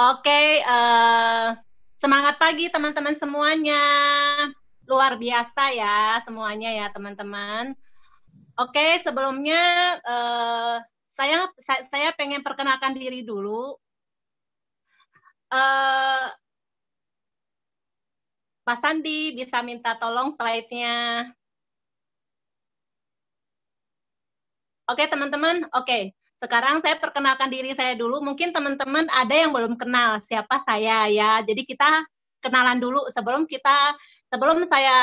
Oke, okay, uh, eh, semangat pagi teman-teman semuanya. Luar biasa ya semuanya ya teman-teman. Oke, okay, sebelumnya uh, saya saya pengen perkenalkan diri dulu. Uh, Pak Sandi bisa minta tolong slide-nya. Oke, okay, teman-teman. Oke. Okay. Sekarang saya perkenalkan diri saya dulu. Mungkin teman-teman ada yang belum kenal siapa saya ya. Jadi kita kenalan dulu sebelum kita sebelum saya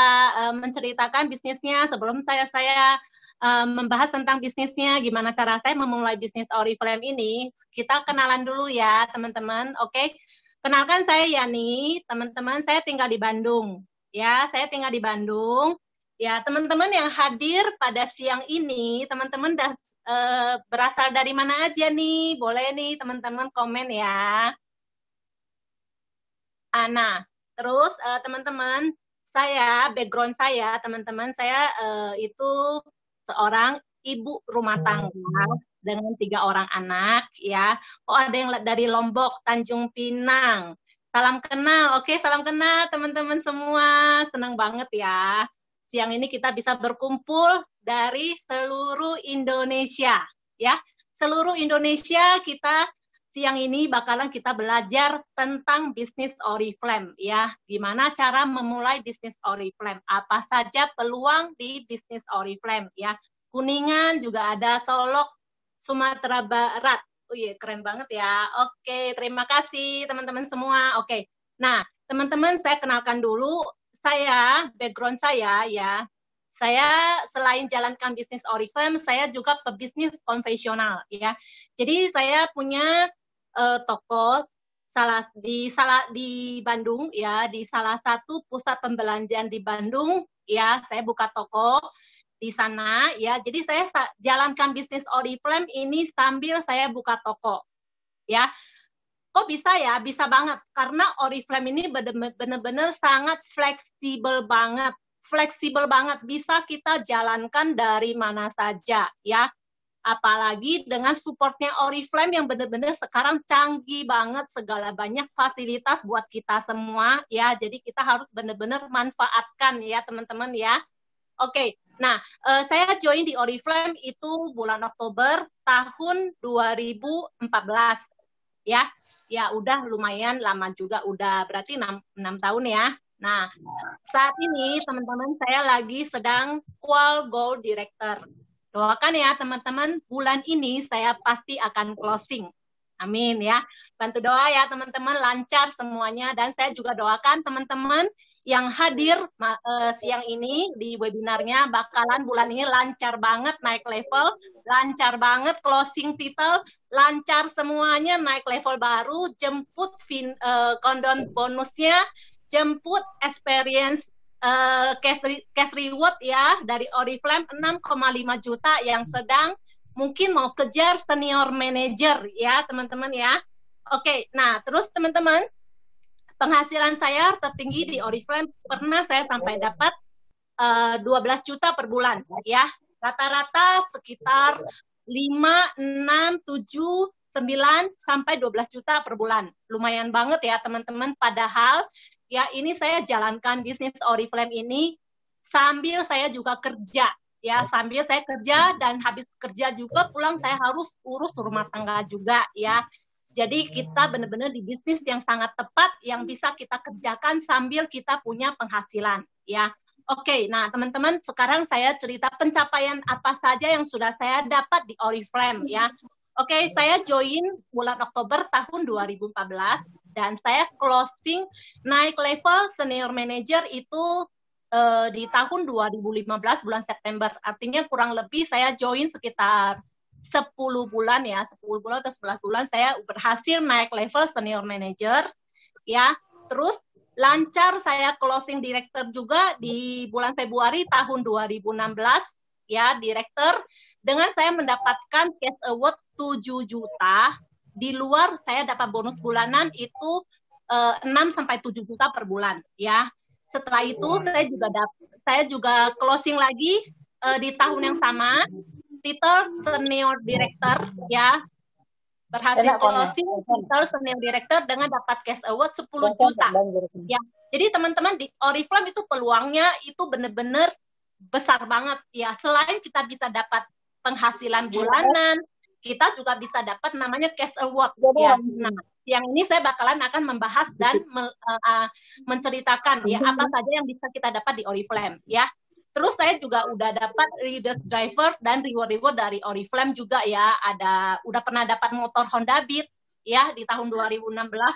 eh, menceritakan bisnisnya, sebelum saya saya eh, membahas tentang bisnisnya, gimana cara saya memulai bisnis Oriflame ini, kita kenalan dulu ya, teman-teman. Oke. Kenalkan saya Yani, teman-teman saya tinggal di Bandung. Ya, saya tinggal di Bandung. Ya, teman-teman yang hadir pada siang ini, teman-teman Eh, berasal dari mana aja nih? Boleh nih teman-teman komen ya. Ana. Terus eh, teman-teman, saya background saya teman-teman, saya uh, itu seorang ibu rumah tangga dengan tiga orang anak ya. Oh ada yang dari Lombok, Tanjung Pinang. Salam kenal, oke salam kenal teman-teman semua. Senang banget ya. Siang ini kita bisa berkumpul dari seluruh Indonesia ya. Seluruh Indonesia kita siang ini bakalan kita belajar tentang bisnis Oriflame ya. Gimana cara memulai bisnis Oriflame? Apa saja peluang di bisnis Oriflame ya. Kuningan juga ada Solok, Sumatera Barat. Oh iya, keren banget ya. Oke, terima kasih teman-teman semua. Oke. Nah, teman-teman saya kenalkan dulu saya background saya ya. Saya selain jalankan bisnis Oriflame, saya juga pebisnis konvensional ya. Jadi saya punya uh, toko salah di salah di Bandung ya, di salah satu pusat pembelanjaan di Bandung ya, saya buka toko di sana ya. Jadi saya jalankan bisnis Oriflame ini sambil saya buka toko. Ya. Kok bisa ya? Bisa banget karena Oriflame ini benar-benar sangat fleksibel banget fleksibel banget, bisa kita jalankan dari mana saja ya. Apalagi dengan supportnya Oriflame yang benar-benar sekarang canggih banget segala banyak fasilitas buat kita semua ya. Jadi kita harus benar-benar manfaatkan ya teman-teman ya. Oke, okay. nah uh, saya join di Oriflame itu bulan Oktober tahun 2014 ya. Ya udah lumayan lama juga, udah berarti 6, 6 tahun ya. Nah, saat ini teman-teman saya lagi sedang Qual Goal Director. Doakan ya teman-teman, bulan ini saya pasti akan closing. Amin ya. Bantu doa ya teman-teman, lancar semuanya. Dan saya juga doakan teman-teman yang hadir eh, siang ini di webinarnya bakalan bulan ini lancar banget naik level, lancar banget closing title, lancar semuanya naik level baru, jemput fin, uh, eh, kondon bonusnya, jemput experience uh, cash, cash reward ya dari Oriflame 6,5 juta yang hmm. sedang mungkin mau kejar senior manager ya teman-teman ya. Oke, nah terus teman-teman penghasilan saya tertinggi di Oriflame pernah saya sampai oh. dapat uh, eh, 12 juta per bulan ya. Rata-rata sekitar 5, 6, 7, 9 sampai 12 juta per bulan. Lumayan banget ya teman-teman padahal ya ini saya jalankan bisnis Oriflame ini sambil saya juga kerja ya sambil saya kerja dan habis kerja juga pulang saya harus urus rumah tangga juga ya jadi kita benar-benar di bisnis yang sangat tepat yang bisa kita kerjakan sambil kita punya penghasilan ya oke nah teman-teman sekarang saya cerita pencapaian apa saja yang sudah saya dapat di Oriflame ya Oke, okay, saya join bulan Oktober tahun 2014 dan saya closing naik level senior manager itu uh, di tahun 2015 bulan September. Artinya kurang lebih saya join sekitar 10 bulan ya, 10 bulan atau 11 bulan saya berhasil naik level senior manager ya. Terus lancar saya closing director juga di bulan Februari tahun 2016 ya, director dengan saya mendapatkan case award 7 juta, di luar saya dapat bonus bulanan itu uh, eh, 6 sampai 7 juta per bulan ya. Setelah itu saya juga dapat saya juga closing lagi uh, di tahun yang sama titel senior director ya. Berhasil Enak, ya? closing titel senior director dengan dapat cash award 10 enak, juta. Ya. Jadi teman-teman di Oriflame itu peluangnya itu benar-benar besar banget ya. Selain kita bisa dapat penghasilan bulanan, kita juga bisa dapat namanya cash award. Jadi, ya. Nah, yang ini saya bakalan akan membahas dan me, uh, eh, eh, menceritakan ya apa saja yang bisa kita dapat di Oriflame ya. Terus saya juga udah dapat leader driver dan reward reward dari Oriflame juga ya. Ada udah pernah dapat motor Honda Beat ya di tahun 2016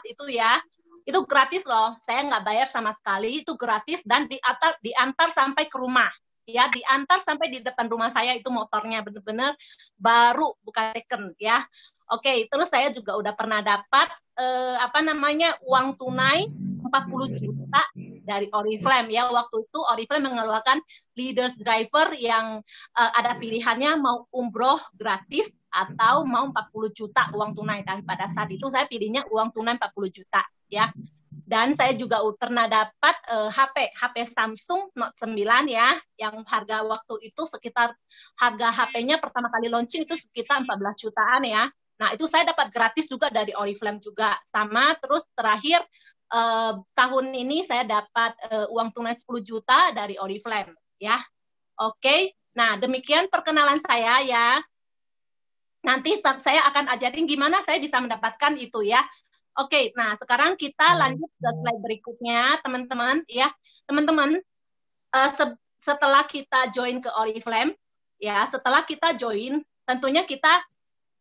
itu ya. Itu gratis loh. Saya nggak bayar sama sekali. Itu gratis dan diantar diantar sampai ke rumah ya diantar sampai di depan rumah saya itu motornya benar-benar baru bukan second ya oke terus saya juga udah pernah dapat eh, apa namanya uang tunai 40 juta dari Oriflame ya waktu itu Oriflame mengeluarkan leaders driver yang eh, ada pilihannya mau umroh gratis atau mau 40 juta uang tunai dan pada saat itu saya pilihnya uang tunai 40 juta ya dan saya juga pernah dapat uh, eh, HP, HP Samsung Note 9 ya, yang harga waktu itu sekitar harga HP-nya pertama kali launching itu sekitar 14 jutaan ya. Nah, itu saya dapat gratis juga dari Oriflame juga. Sama terus terakhir uh, tahun ini saya dapat uh, uang tunai 10 juta dari Oriflame ya. Oke. Nah, demikian perkenalan saya ya nanti saya akan ajarin gimana saya bisa mendapatkan itu ya. Oke, okay, nah sekarang kita hmm. lanjut ke slide berikutnya, teman-teman. Ya, teman-teman, uh, se setelah kita join ke Oriflame, ya, setelah kita join, tentunya kita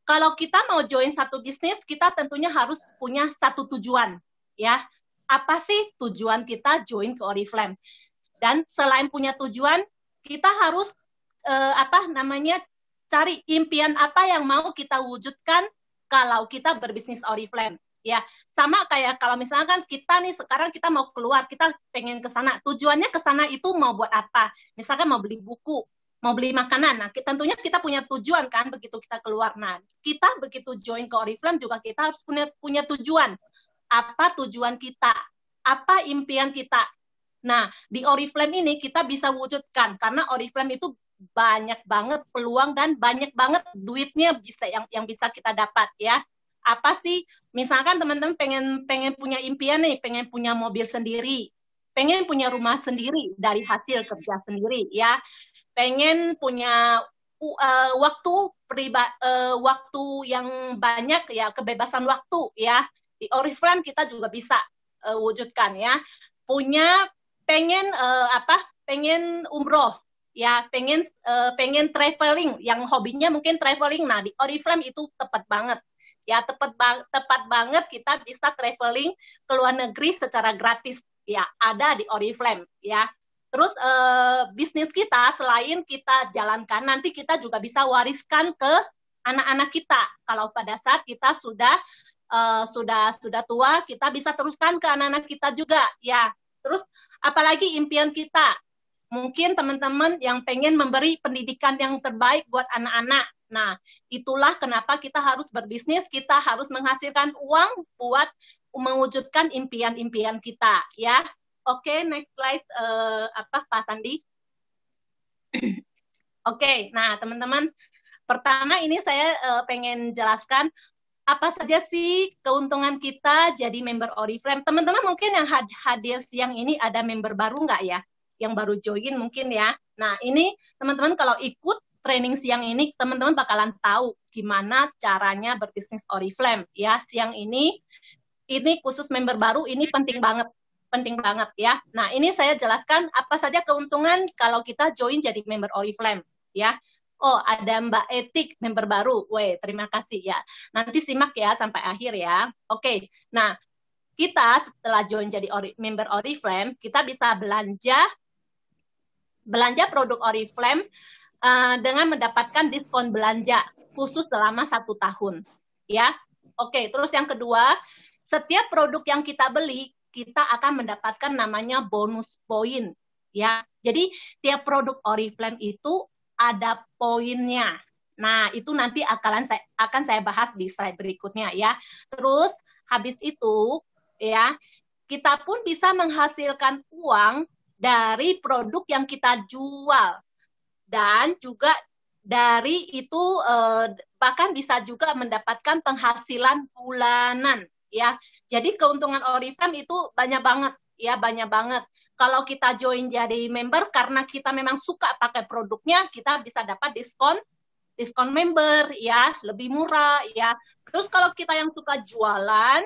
kalau kita mau join satu bisnis, kita tentunya harus punya satu tujuan, ya. Apa sih tujuan kita join ke Oriflame? Dan selain punya tujuan, kita harus uh, apa namanya cari impian apa yang mau kita wujudkan kalau kita berbisnis Oriflame ya sama kayak kalau misalkan kita nih sekarang kita mau keluar kita pengen ke sana tujuannya ke sana itu mau buat apa misalkan mau beli buku mau beli makanan nah kita, tentunya kita punya tujuan kan begitu kita keluar nah kita begitu join ke Oriflame juga kita harus punya punya tujuan apa tujuan kita apa impian kita nah di Oriflame ini kita bisa wujudkan karena Oriflame itu banyak banget peluang dan banyak banget duitnya bisa yang yang bisa kita dapat ya apa sih Misalkan teman-teman pengen pengen punya impian nih, pengen punya mobil sendiri, pengen punya rumah sendiri dari hasil kerja sendiri ya. Pengen punya uh, waktu priba, uh, waktu yang banyak ya, kebebasan waktu ya. Di Oriflame kita juga bisa uh, wujudkan ya. Punya pengen uh, apa? Pengen umroh ya pengen uh, pengen traveling yang hobinya mungkin traveling nah di Oriflame itu tepat banget ya tepat bang tepat banget kita bisa traveling ke luar negeri secara gratis ya ada di Oriflame ya terus eh, bisnis kita selain kita jalankan nanti kita juga bisa wariskan ke anak-anak kita kalau pada saat kita sudah eh, sudah sudah tua kita bisa teruskan ke anak-anak kita juga ya terus apalagi impian kita mungkin teman-teman yang pengen memberi pendidikan yang terbaik buat anak-anak Nah, itulah kenapa kita harus berbisnis, kita harus menghasilkan uang buat mewujudkan impian-impian kita, ya. Oke, okay, next slide uh, apa Pak Sandi? Oke, okay, nah teman-teman, pertama ini saya uh, pengen jelaskan apa saja sih keuntungan kita jadi member Oriflame? Teman-teman mungkin yang hadir siang ini ada member baru nggak ya? Yang baru join mungkin ya. Nah ini teman-teman kalau ikut training siang ini teman-teman bakalan tahu gimana caranya berbisnis Oriflame ya. Siang ini ini khusus member baru ini penting banget penting banget ya. Nah, ini saya jelaskan apa saja keuntungan kalau kita join jadi member Oriflame ya. Oh, ada Mbak Etik, member baru. Weh, terima kasih ya. Nanti simak ya sampai akhir ya. Oke, nah kita setelah join jadi ori, member Oriflame, kita bisa belanja belanja produk Oriflame Eh, dengan mendapatkan diskon belanja khusus selama satu tahun. Ya, oke. Terus yang kedua, setiap produk yang kita beli kita akan mendapatkan namanya bonus poin. Ya, jadi tiap produk Oriflame itu ada poinnya. Nah, itu nanti akan saya, akan saya bahas di slide berikutnya ya. Terus habis itu ya, kita pun bisa menghasilkan uang dari produk yang kita jual dan juga dari itu eh, bahkan bisa juga mendapatkan penghasilan bulanan ya. Jadi keuntungan Oriflame itu banyak banget ya, banyak banget. Kalau kita join jadi member karena kita memang suka pakai produknya, kita bisa dapat diskon diskon member ya, lebih murah ya. Terus kalau kita yang suka jualan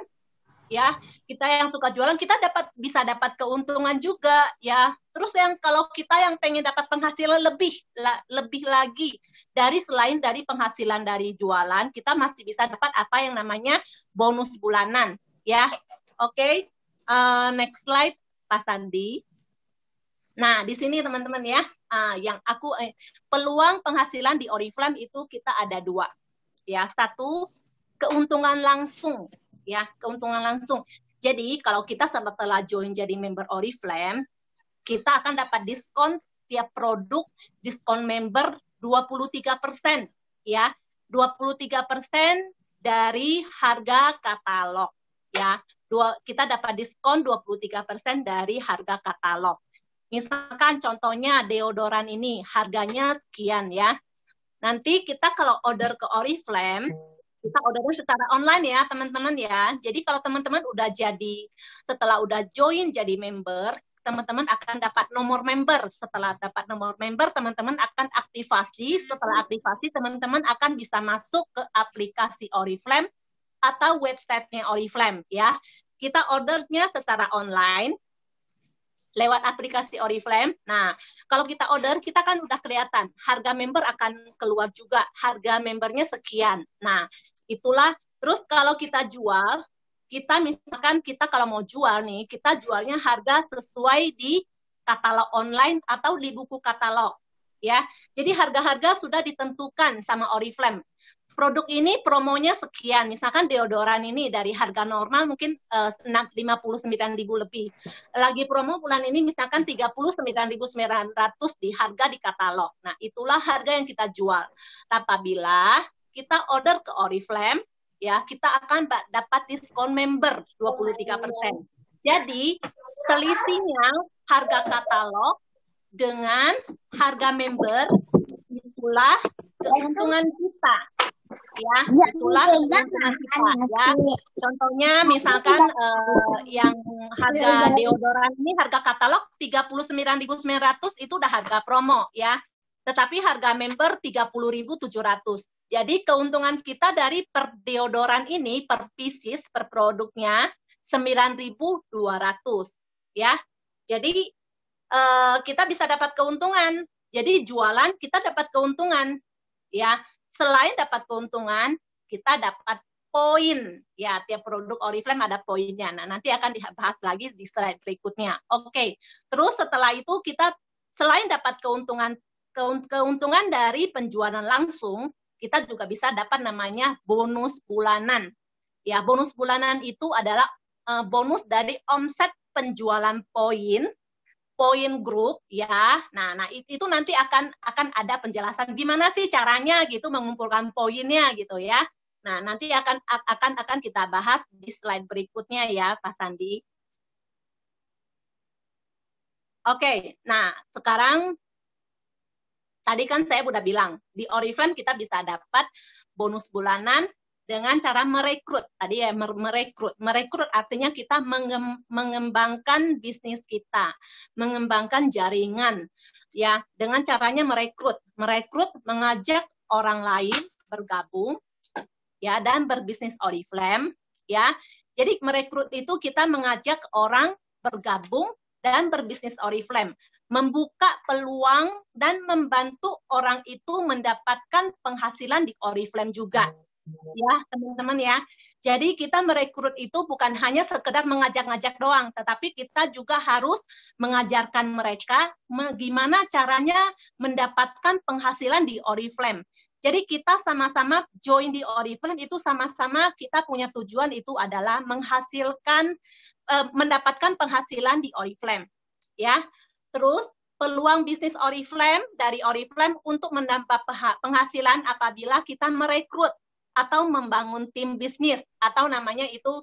ya kita yang suka jualan kita dapat bisa dapat keuntungan juga ya terus yang kalau kita yang pengen dapat penghasilan lebih la, lebih lagi dari selain dari penghasilan dari jualan kita masih bisa dapat apa yang namanya bonus bulanan ya oke okay? uh, eh, next slide Pak Sandi nah di sini teman-teman ya uh, yang aku eh, peluang penghasilan di Oriflame itu kita ada dua ya satu keuntungan langsung ya keuntungan langsung. Jadi kalau kita setelah join jadi member Oriflame, kita akan dapat diskon tiap produk, diskon member 23% ya. 23% dari harga katalog ya. Dua, kita dapat diskon 23% dari harga katalog. Misalkan contohnya deodoran ini harganya sekian ya. Nanti kita kalau order ke Oriflame kita ordernya secara online ya teman-teman ya. Jadi kalau teman-teman udah jadi setelah udah join jadi member, teman-teman akan dapat nomor member. Setelah dapat nomor member, teman-teman akan aktivasi. Setelah aktivasi, teman-teman akan bisa masuk ke aplikasi Oriflame atau websitenya Oriflame ya. Kita ordernya secara online lewat aplikasi Oriflame. Nah, kalau kita order, kita kan udah kelihatan harga member akan keluar juga, harga membernya sekian. Nah, itulah terus kalau kita jual kita misalkan kita kalau mau jual nih kita jualnya harga sesuai di katalog online atau di buku katalog ya jadi harga-harga sudah ditentukan sama Oriflame produk ini promonya sekian. Misalkan deodoran ini dari harga normal mungkin eh, uh, 59.000 lebih. Lagi promo bulan ini misalkan 39.900 di harga di katalog. Nah, itulah harga yang kita jual. Apabila kita order ke Oriflame, ya kita akan dapat diskon member 23%. Jadi selisihnya harga katalog dengan harga member itulah keuntungan kita ya iya, itulah keuntungan kan, kita ya contohnya misalkan kan, eh, yang harga iya, iya. deodoran ini harga katalog 39.900 itu udah harga promo ya tetapi harga member 30.700 jadi keuntungan kita dari per deodoran ini per pieces per produknya 9.200 ya. Jadi eh, kita bisa dapat keuntungan. Jadi jualan kita dapat keuntungan ya. Selain dapat keuntungan, kita dapat poin ya tiap produk Oriflame ada poinnya. Nah, nanti akan dibahas lagi di slide berikutnya. Oke. Okay. Terus setelah itu kita selain dapat keuntungan keuntungan dari penjualan langsung, kita juga bisa dapat namanya bonus bulanan. Ya, bonus bulanan itu adalah eh, bonus dari omset penjualan poin poin grup ya. Nah, nah itu, nanti akan akan ada penjelasan gimana sih caranya gitu mengumpulkan poinnya gitu ya. Nah, nanti akan akan akan kita bahas di slide berikutnya ya, Pak Sandi. Oke, okay, nah sekarang Tadi kan saya sudah bilang, di Oriflame kita bisa dapat bonus bulanan dengan cara merekrut. Tadi ya merekrut. Merekrut artinya kita mengembangkan bisnis kita, mengembangkan jaringan ya dengan caranya merekrut. Merekrut mengajak orang lain bergabung ya dan berbisnis Oriflame ya. Jadi merekrut itu kita mengajak orang bergabung dan berbisnis Oriflame membuka peluang dan membantu orang itu mendapatkan penghasilan di Oriflame juga. Ya, teman-teman ya. Jadi kita merekrut itu bukan hanya sekedar mengajak-ngajak doang, tetapi kita juga harus mengajarkan mereka gimana caranya mendapatkan penghasilan di Oriflame. Jadi kita sama-sama join di Oriflame itu sama-sama kita punya tujuan itu adalah menghasilkan eh, mendapatkan penghasilan di Oriflame. Ya. Terus peluang bisnis Oriflame dari Oriflame untuk menambah penghasilan apabila kita merekrut atau membangun tim bisnis atau namanya itu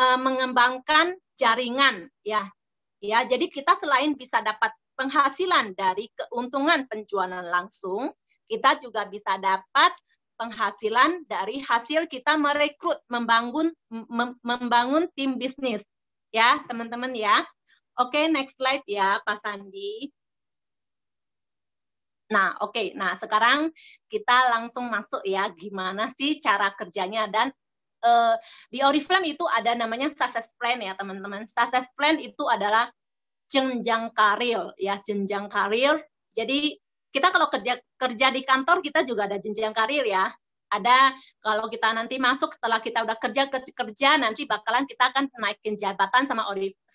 e, mengembangkan jaringan ya. Ya, jadi kita selain bisa dapat penghasilan dari keuntungan penjualan langsung, kita juga bisa dapat penghasilan dari hasil kita merekrut, membangun membangun tim bisnis. Ya, teman-teman ya. Oke, okay, next slide ya, Pak Sandi. Nah, oke. Okay. Nah, sekarang kita langsung masuk ya, gimana sih cara kerjanya dan uh, di Oriflame itu ada namanya success plan ya, teman-teman. Success plan itu adalah jenjang karir ya, jenjang karir. Jadi kita kalau kerja kerja di kantor kita juga ada jenjang karir ya ada kalau kita nanti masuk setelah kita udah kerja kerja nanti bakalan kita akan naikin jabatan sama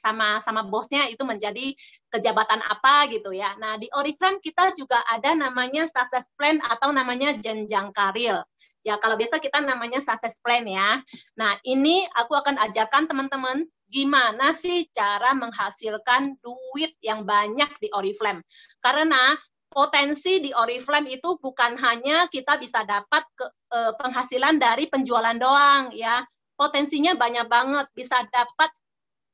sama sama bosnya itu menjadi kejabatan apa gitu ya. Nah di Oriflame kita juga ada namanya success plan atau namanya jenjang karir. Ya kalau biasa kita namanya success plan ya. Nah ini aku akan ajarkan teman-teman gimana sih cara menghasilkan duit yang banyak di Oriflame. Karena potensi di Oriflame itu bukan hanya kita bisa dapat ke, e, penghasilan dari penjualan doang ya. Potensinya banyak banget, bisa dapat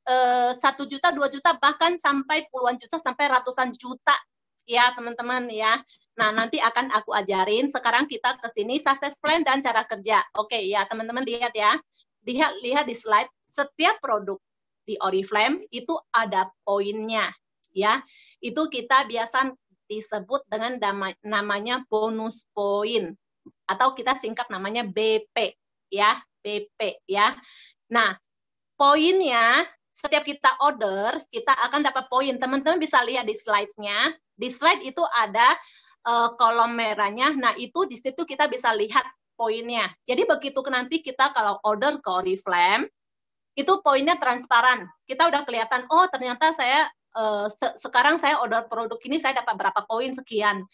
eh, satu juta, dua juta, bahkan sampai puluhan juta, sampai ratusan juta ya teman-teman ya. Nah, nanti akan aku ajarin. Sekarang kita ke sini success plan dan cara kerja. Oke, ya teman-teman lihat ya. Lihat lihat di slide setiap produk di Oriflame itu ada poinnya ya. Itu kita biasa disebut dengan namanya bonus poin atau kita singkat namanya BP ya, BP ya. Nah, poinnya setiap kita order, kita akan dapat poin. Teman-teman bisa lihat di slide-nya. Di slide itu ada uh, kolom merahnya. Nah, itu di situ kita bisa lihat poinnya. Jadi begitu nanti kita kalau order ke Oriflame, itu poinnya transparan. Kita udah kelihatan, oh ternyata saya Eh, se sekarang saya order produk ini saya dapat berapa poin sekian.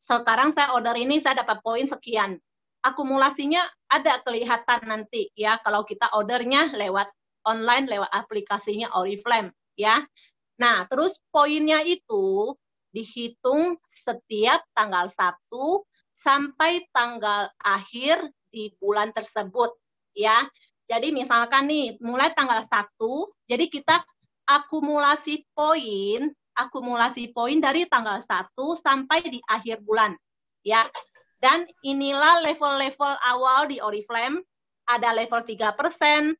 Sekarang saya order ini saya dapat poin sekian. Akumulasinya ada kelihatan nanti ya kalau kita ordernya lewat online lewat aplikasinya Oriflame ya. Nah, terus poinnya itu dihitung setiap tanggal 1 sampai tanggal akhir di bulan tersebut ya. Jadi misalkan nih mulai tanggal 1, jadi kita akumulasi poin, akumulasi poin dari tanggal 1 sampai di akhir bulan. Ya. Dan inilah level-level awal di Oriflame, ada level 3%,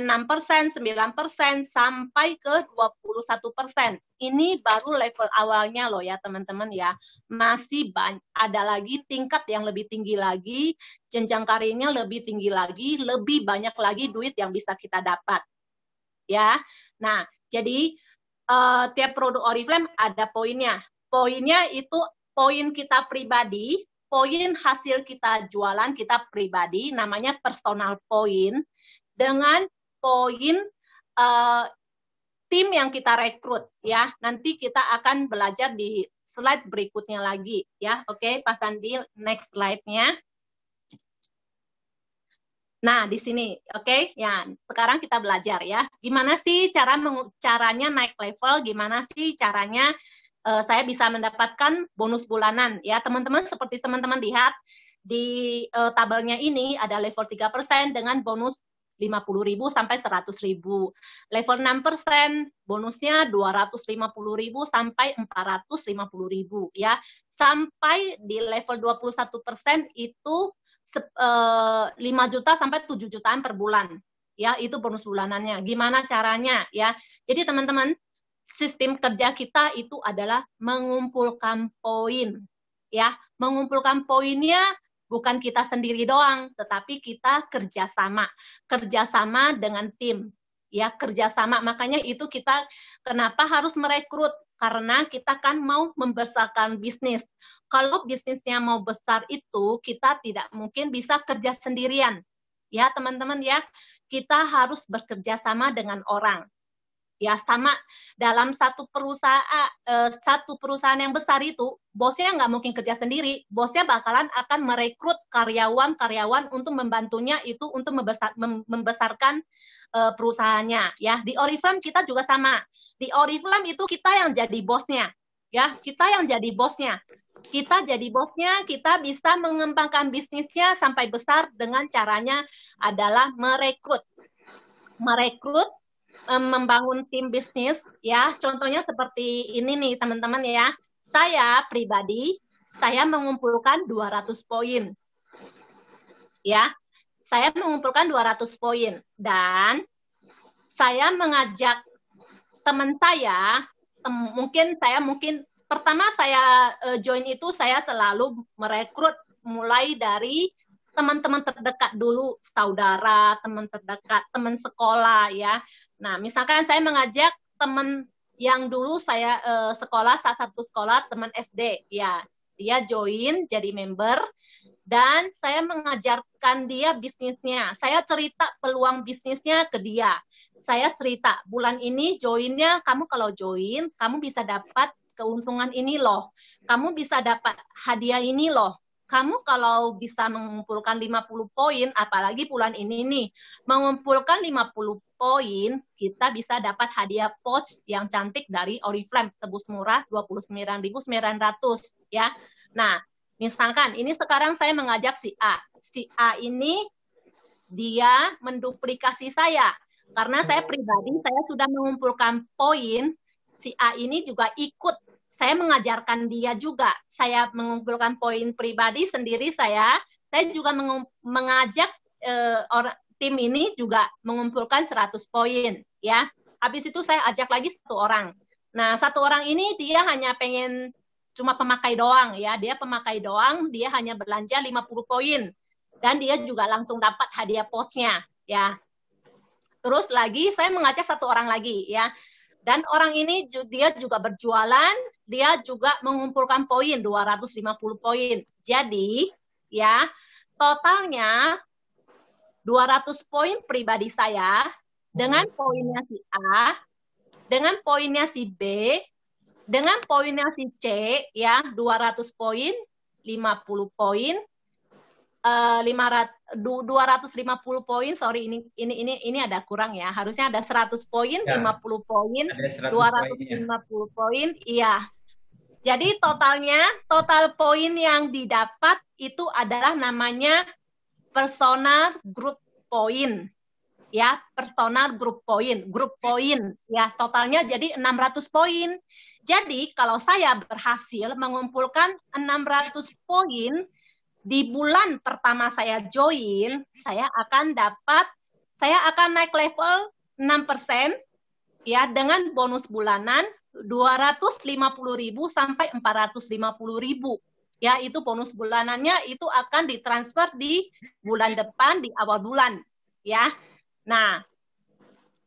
6%, 9% sampai ke 21%. Ini baru level awalnya loh ya teman-teman ya. Masih banyak, ada lagi tingkat yang lebih tinggi lagi, jenjang karirnya lebih tinggi lagi, lebih banyak lagi duit yang bisa kita dapat. Ya. Nah, jadi uh, tiap produk Oriflame ada poinnya. Poinnya itu poin kita pribadi, poin hasil kita jualan kita pribadi, namanya personal point, dengan poin uh, tim yang kita rekrut ya. Nanti kita akan belajar di slide berikutnya lagi ya. Oke, okay, Pak Sandi, next slide-nya. Nah, di sini, oke, okay? ya. Sekarang kita belajar ya, gimana sih cara caranya naik level, gimana sih caranya uh, saya bisa mendapatkan bonus bulanan, ya, teman-teman. Seperti teman-teman lihat di uh, tabelnya ini ada level 3% dengan bonus 50.000 sampai 100.000. Level 6% bonusnya 250.000 sampai 450.000 ya. Sampai di level 21% itu 5 eh, juta sampai 7 jutaan per bulan. Ya, itu bonus bulanannya. Gimana caranya ya? Jadi teman-teman, sistem kerja kita itu adalah mengumpulkan poin. Ya, mengumpulkan poinnya bukan kita sendiri doang, tetapi kita kerjasama. Kerjasama dengan tim. Ya, kerjasama. Makanya itu kita kenapa harus merekrut karena kita kan mau membesarkan bisnis, kalau bisnisnya mau besar itu kita tidak mungkin bisa kerja sendirian. Ya, teman-teman ya. Kita harus bekerja sama dengan orang. Ya, sama dalam satu perusahaan eh, satu perusahaan yang besar itu, bosnya nggak mungkin kerja sendiri. Bosnya bakalan akan merekrut karyawan-karyawan untuk membantunya itu untuk membesar, membesarkan eh, perusahaannya ya. Di Oriflame kita juga sama. Di Oriflame itu kita yang jadi bosnya ya kita yang jadi bosnya kita jadi bosnya kita bisa mengembangkan bisnisnya sampai besar dengan caranya adalah merekrut merekrut membangun tim bisnis ya contohnya seperti ini nih teman-teman ya saya pribadi saya mengumpulkan 200 poin ya saya mengumpulkan 200 poin dan saya mengajak teman saya mungkin saya mungkin pertama saya uh, join itu saya selalu merekrut mulai dari teman-teman terdekat dulu, saudara, teman terdekat, teman sekolah ya. Nah, misalkan saya mengajak teman yang dulu saya uh, sekolah saat satu sekolah teman SD ya dia join jadi member dan saya mengajarkan dia bisnisnya saya cerita peluang bisnisnya ke dia saya cerita bulan ini joinnya kamu kalau join kamu bisa dapat keuntungan ini loh kamu bisa dapat hadiah ini loh kamu kalau bisa mengumpulkan 50 poin, apalagi bulan ini nih, mengumpulkan 50 poin, kita bisa dapat hadiah pouch yang cantik dari Oriflame, tebus murah 29.900 ya. Nah, misalkan ini sekarang saya mengajak si A. Si A ini dia menduplikasi saya. Karena saya hmm. pribadi, saya sudah mengumpulkan poin, si A ini juga ikut. Saya mengajarkan dia juga. Saya mengumpulkan poin pribadi sendiri saya. Saya juga mengajak eh, orang tim ini juga mengumpulkan 100 poin, ya. Habis itu saya ajak lagi satu orang. Nah, satu orang ini dia hanya pengen cuma pemakai doang ya. Dia pemakai doang, dia hanya belanja 50 poin dan dia juga langsung dapat hadiah posnya ya. Terus lagi saya mengajak satu orang lagi ya. Dan orang ini dia juga berjualan, dia juga mengumpulkan poin 250 poin. Jadi ya totalnya 200 poin pribadi saya dengan hmm. poinnya si A, dengan poinnya si B, dengan poinnya si C ya 200 poin, 50 poin, 250 eh, poin, sorry ini ini ini ini ada kurang ya. Harusnya ada 100 poin, ya, 50 poin, 250 poin, poin. Iya. Jadi totalnya total poin yang didapat itu adalah namanya personal group poin, Ya, personal group poin, group poin, Ya, totalnya jadi 600 poin. Jadi kalau saya berhasil mengumpulkan 600 poin di bulan pertama saya join, saya akan dapat saya akan naik level 6% ya dengan bonus bulanan 250.000 sampai 450.000. Ya, itu bonus bulanannya itu akan ditransfer di bulan depan di awal bulan, ya. Nah,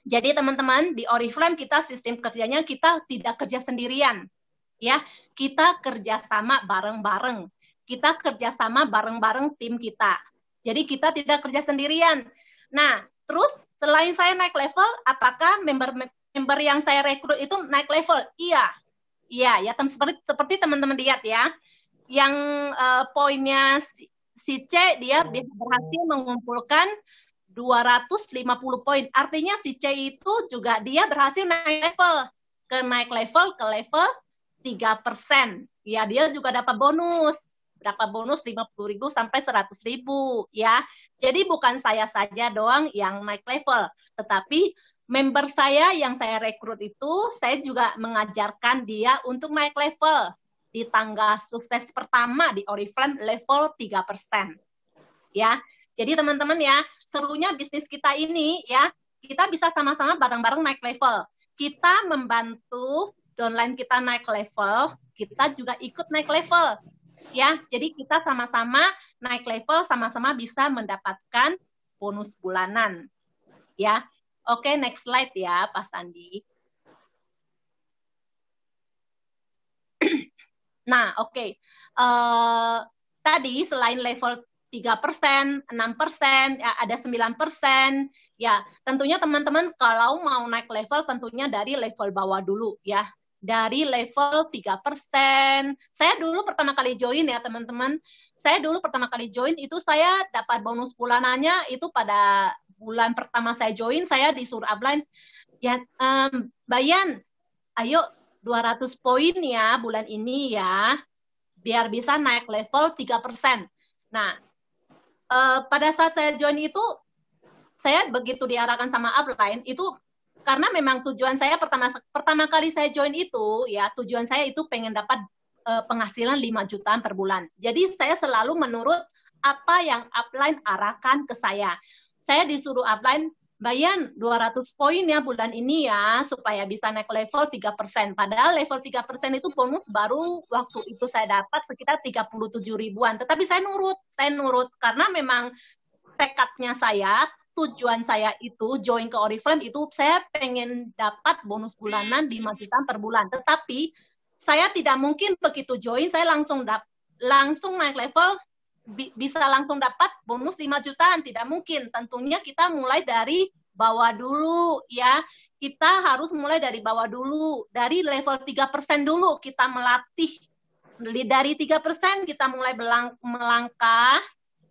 jadi teman-teman di Oriflame kita sistem kerjanya kita tidak kerja sendirian, ya kita kerja sama bareng-bareng kita kerjasama bareng-bareng tim kita. Jadi kita tidak kerja sendirian. Nah, terus selain saya naik level, apakah member-member yang saya rekrut itu naik level? Iya, iya ya seperti seperti teman-teman lihat ya, yang uh, poinnya si, si C dia hmm. berhasil mengumpulkan 250 poin. Artinya si C itu juga dia berhasil naik level ke naik level ke level 3%. Ya, dia juga dapat bonus berapa bonus 50.000 sampai 100.000 ya. Jadi bukan saya saja doang yang naik level, tetapi member saya yang saya rekrut itu saya juga mengajarkan dia untuk naik level di tanggal sukses pertama di Oriflame level 3%. Ya. Jadi teman-teman ya, serunya bisnis kita ini ya, kita bisa sama-sama bareng-bareng naik level. Kita membantu downline kita naik level, kita juga ikut naik level ya. Jadi kita sama-sama naik level, sama-sama bisa mendapatkan bonus bulanan. Ya. Oke, next slide ya, Pak Sandi. nah, oke. Okay. Uh, eh, tadi selain level 3 persen, 6 persen, ya ada 9 persen. Ya, tentunya teman-teman kalau mau naik level tentunya dari level bawah dulu ya dari level 3%. Saya dulu pertama kali join ya teman-teman, saya dulu pertama kali join itu saya dapat bonus bulanannya itu pada bulan pertama saya join, saya disuruh upline, ya um, Bayan, ayo 200 poin ya bulan ini ya, biar bisa naik level 3%. Nah, uh, pada saat saya join itu, saya begitu diarahkan sama upline, itu karena memang tujuan saya pertama pertama kali saya join itu ya tujuan saya itu pengen dapat uh, penghasilan 5 jutaan per bulan. Jadi saya selalu menurut apa yang upline arahkan ke saya. Saya disuruh upline Bayan 200 poin ya bulan ini ya supaya bisa naik level 3%. Padahal level 3% itu bonus baru waktu itu saya dapat sekitar 37 ribuan. Tetapi saya nurut, saya nurut karena memang tekadnya saya, tujuan saya itu join ke Oriflame itu saya pengen dapat bonus bulanan 5 juta per bulan. Tetapi saya tidak mungkin begitu join saya langsung dap langsung naik level bi bisa langsung dapat bonus 5 jutaan tidak mungkin. Tentunya kita mulai dari bawah dulu ya. Kita harus mulai dari bawah dulu, dari level 3% dulu kita melatih dari 3% kita mulai melangkah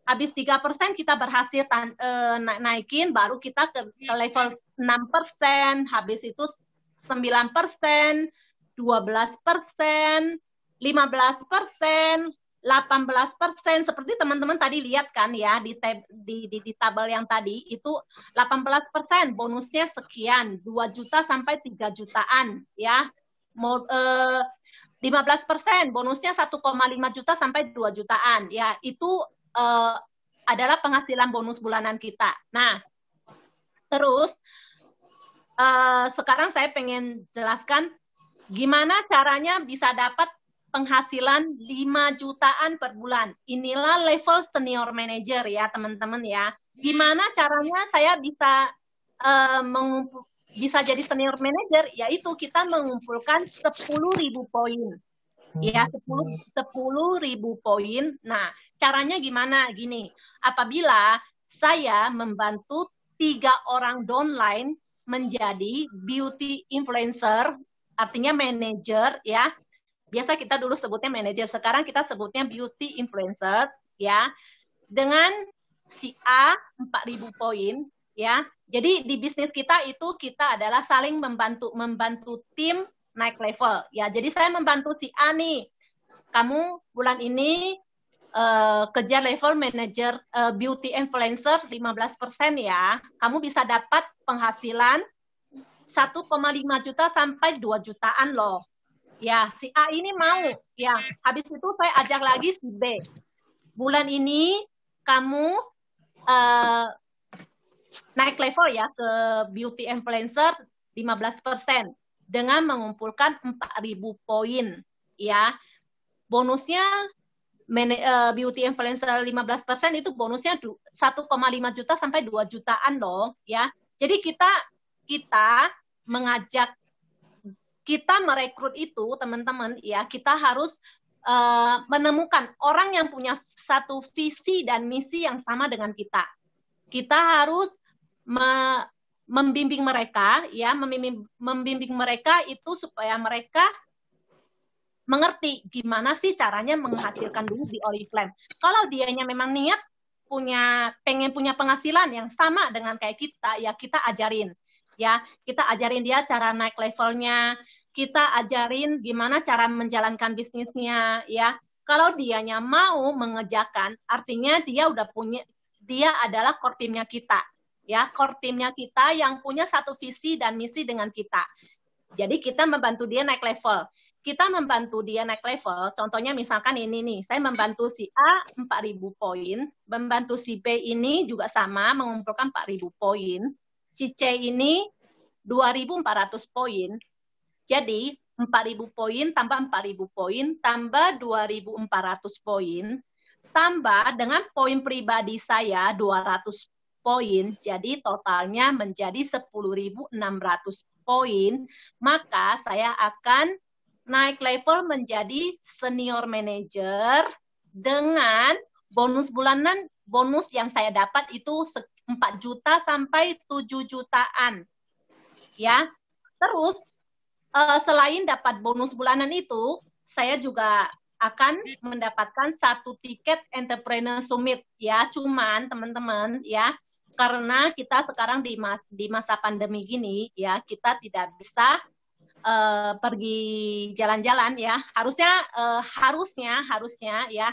habis 3% kita berhasil tan, eh, naikin baru kita ke, ke level 6%, habis itu 9%, 12%, 15%, 18 persen seperti teman-teman tadi lihat kan ya di, tab, di, di, di tabel yang tadi itu 18 persen bonusnya sekian 2 juta sampai 3 jutaan ya mau eh, 15 persen bonusnya 1,5 juta sampai 2 jutaan ya itu Eh, adalah penghasilan bonus bulanan kita. Nah, terus uh, sekarang saya pengen jelaskan gimana caranya bisa dapat penghasilan 5 jutaan per bulan. Inilah level senior manager ya, teman-teman ya. Gimana caranya saya bisa uh, bisa jadi senior manager yaitu kita mengumpulkan 10.000 poin. Ya, 10 10.000 poin. Nah, Caranya gimana? Gini, apabila saya membantu tiga orang downline menjadi beauty influencer, artinya manager ya. Biasa kita dulu sebutnya manager, sekarang kita sebutnya beauty influencer ya. Dengan si A 4000 poin ya. Jadi di bisnis kita itu kita adalah saling membantu membantu tim naik level ya. Jadi saya membantu si A nih. Kamu bulan ini uh, kejar level manager uh, beauty influencer 15% ya, kamu bisa dapat penghasilan 1,5 juta sampai 2 jutaan loh. Ya, si A ini mau. Ya, habis itu saya ajak lagi si B. Bulan ini kamu uh, naik level ya ke beauty influencer 15% dengan mengumpulkan 4000 poin ya. Bonusnya Eh, beauty influencer 15% itu bonusnya 1,5 juta sampai 2 jutaan loh ya. Jadi kita kita mengajak kita merekrut itu teman-teman ya kita harus uh, menemukan orang yang punya satu visi dan misi yang sama dengan kita. Kita harus me membimbing mereka ya membimbing membimbing mereka itu supaya mereka mengerti gimana sih caranya menghasilkan duit di Oriflame. Kalau dianya memang niat punya pengen punya penghasilan yang sama dengan kayak kita, ya kita ajarin. Ya, kita ajarin dia cara naik levelnya, kita ajarin gimana cara menjalankan bisnisnya, ya. Kalau dianya mau mengejakan, artinya dia udah punya dia adalah core timnya kita. Ya, core timnya kita yang punya satu visi dan misi dengan kita. Jadi kita membantu dia naik level kita membantu dia naik level, contohnya misalkan ini nih, saya membantu si A 4000 poin, membantu si B ini juga sama mengumpulkan 4000 poin, si C ini 2400 poin. Jadi 4000 poin tambah 4000 poin tambah 2400 poin tambah dengan poin pribadi saya 200 poin. Jadi totalnya menjadi 10600 poin, maka saya akan naik level menjadi senior manager dengan bonus bulanan bonus yang saya dapat itu 4 juta sampai 7 jutaan. Ya. Terus eh, selain dapat bonus bulanan itu, saya juga akan mendapatkan satu tiket entrepreneur summit ya. Cuman teman-teman ya, karena kita sekarang di masa pandemi gini ya, kita tidak bisa Eh, pergi jalan-jalan ya harusnya uh, harusnya harusnya ya uh,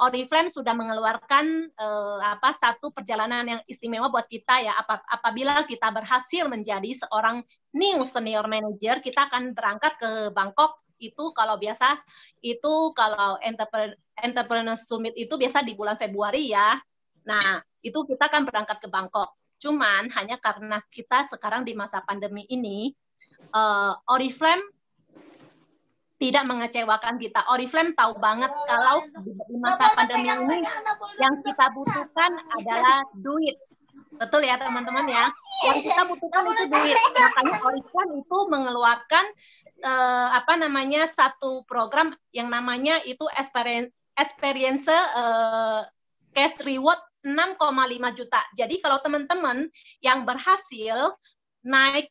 eh, Oriflame sudah mengeluarkan uh, apa satu perjalanan yang istimewa buat kita ya Ap apabila kita berhasil menjadi seorang new senior manager kita akan berangkat ke Bangkok itu kalau biasa itu kalau entrepreneur, entrepreneur summit itu biasa di bulan Februari ya nah itu kita akan berangkat ke Bangkok cuman hanya karena kita sekarang di masa pandemi ini uh, Oriflame tidak mengecewakan kita. Oriflame tahu banget kalau di, masa pandemi ini yang kita butuhkan adalah duit. Betul ya teman-teman ya. Yang kita butuhkan itu duit. Makanya Oriflame itu mengeluarkan uh, apa namanya satu program yang namanya itu experience experience uh, cash reward 6,5 juta. Jadi kalau teman-teman yang berhasil naik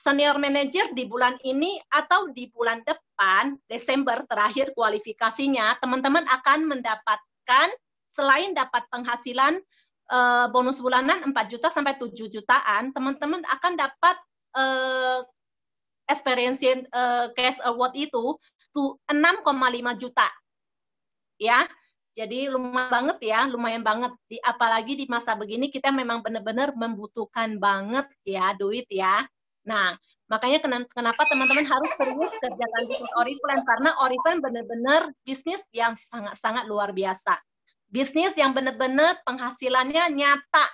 senior manager di bulan ini atau di bulan depan, Desember terakhir kualifikasinya, teman-teman akan mendapatkan selain dapat penghasilan eh, bonus bulanan 4 juta sampai 7 jutaan, teman-teman akan dapat eh, experience eh, cash award itu tuh 6,5 juta. Ya. Jadi lumayan banget ya, lumayan banget. Di, apalagi di masa begini kita memang benar-benar membutuhkan banget ya duit ya. Nah, makanya kenapa teman-teman harus serius kerjakan bisnis Oriflame karena Oriflame benar-benar bisnis yang sangat-sangat luar biasa. Bisnis yang benar-benar penghasilannya nyata.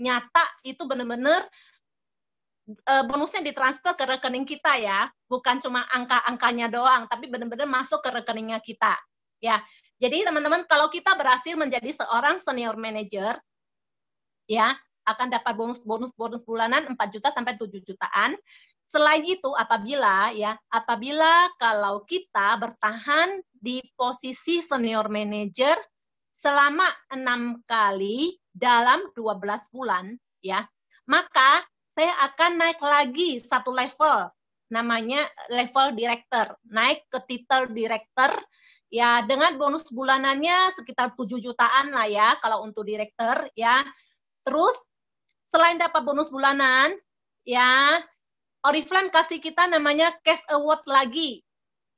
Nyata itu benar-benar eh, bonusnya ditransfer ke rekening kita ya, bukan cuma angka-angkanya doang, tapi benar-benar masuk ke rekeningnya kita. Ya. Jadi teman-teman kalau kita berhasil menjadi seorang senior manager ya, akan dapat bonus-bonus bonus bulanan 4 juta sampai 7 jutaan. Selain itu apabila ya apabila kalau kita bertahan di posisi senior manager selama 6 kali dalam 12 bulan ya maka saya akan naik lagi satu level namanya level director naik ke titel director ya dengan bonus bulanannya sekitar 7 jutaan lah ya kalau untuk director ya terus selain dapat bonus bulanan, ya, Oriflame kasih kita namanya cash award lagi.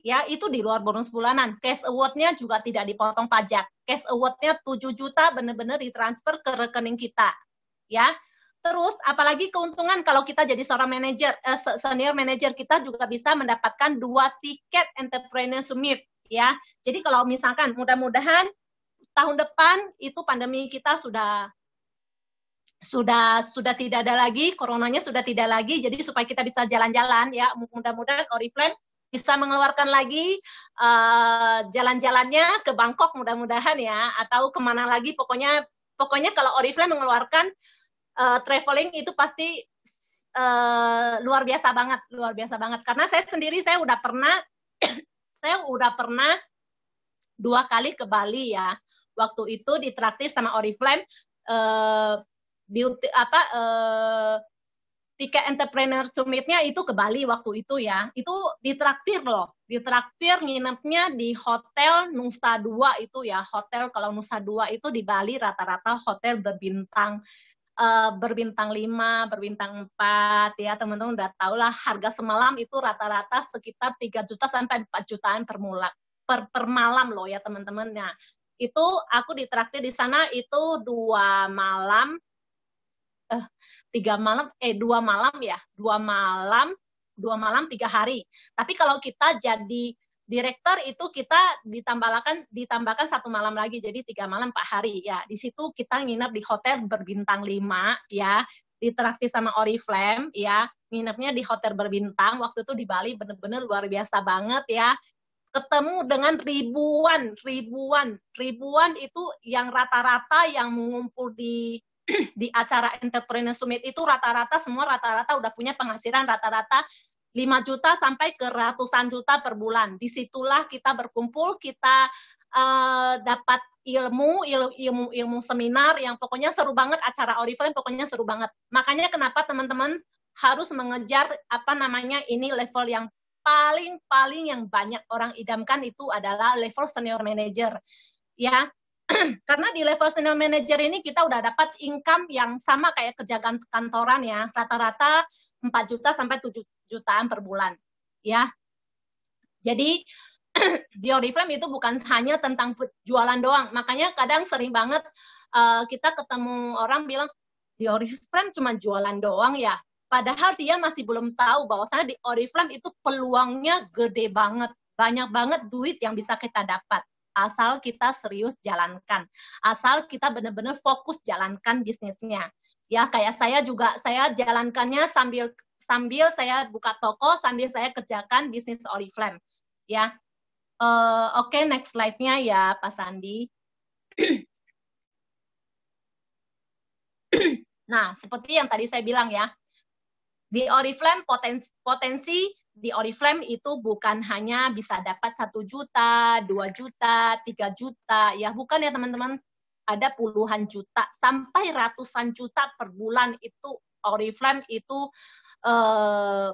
Ya, itu di luar bonus bulanan. Cash award-nya juga tidak dipotong pajak. Cash award-nya 7 juta benar-benar ditransfer ke rekening kita. Ya. Terus apalagi keuntungan kalau kita jadi seorang manajer eh, senior manager kita juga bisa mendapatkan dua tiket entrepreneur summit ya. Jadi kalau misalkan mudah-mudahan tahun depan itu pandemi kita sudah sudah sudah tidak ada lagi coronanya sudah tidak lagi jadi supaya kita bisa jalan-jalan ya mudah-mudahan Oriflame bisa mengeluarkan lagi uh, jalan-jalannya ke Bangkok mudah-mudahan ya atau kemana lagi pokoknya pokoknya kalau Oriflame mengeluarkan uh, traveling itu pasti uh, luar biasa banget luar biasa banget karena saya sendiri saya udah pernah saya udah pernah dua kali ke Bali ya waktu itu ditraktir sama Oriflame uh, di apa eh, tiket entrepreneur summitnya itu ke Bali waktu itu ya itu ditraktir loh ditraktir nginepnya di hotel Nusa Dua itu ya hotel kalau Nusa Dua itu di Bali rata-rata hotel berbintang uh, berbintang 5, berbintang 4 ya teman-teman udah tau lah harga semalam itu rata-rata sekitar 3 juta sampai 4 jutaan per, mula, per, per malam loh ya teman-teman. Nah, itu aku ditraktir di sana itu dua malam eh tiga malam eh dua malam ya dua malam dua malam tiga hari tapi kalau kita jadi direktur itu kita ditambahkan ditambahkan satu malam lagi jadi tiga malam empat hari ya di situ kita nginap di hotel berbintang lima ya diterapi sama Oriflame ya nginepnya di hotel berbintang waktu itu di Bali bener-bener luar biasa banget ya ketemu dengan ribuan ribuan ribuan itu yang rata-rata yang mengumpul di di acara Entrepreneur Summit itu rata-rata semua rata-rata udah punya penghasilan rata-rata 5 juta sampai ke ratusan juta per bulan. Disitulah kita berkumpul, kita uh, dapat ilmu, ilmu ilmu seminar yang pokoknya seru banget acara Oriflame pokoknya seru banget. Makanya kenapa teman-teman harus mengejar apa namanya ini level yang paling paling yang banyak orang idamkan itu adalah level senior manager. Ya, karena di level senior manager ini kita udah dapat income yang sama kayak kerja kantoran ya, rata-rata 4 juta sampai 7 jutaan per bulan. Ya. Jadi di Oriflame itu bukan hanya tentang jualan doang. Makanya kadang sering banget uh, kita ketemu orang bilang di Oriflame cuma jualan doang ya. Padahal dia masih belum tahu bahwa di Oriflame itu peluangnya gede banget. Banyak banget duit yang bisa kita dapat asal kita serius jalankan, asal kita benar-benar fokus jalankan bisnisnya. Ya, kayak saya juga saya jalankannya sambil sambil saya buka toko, sambil saya kerjakan bisnis Oriflame. Ya. Uh, oke, okay, next slide-nya ya Pak Sandi. nah, seperti yang tadi saya bilang ya, di Oriflame potensi, potensi di Oriflame itu bukan hanya bisa dapat satu juta, dua juta, tiga juta, ya bukan ya teman-teman. Ada puluhan juta sampai ratusan juta per bulan itu Oriflame itu eh,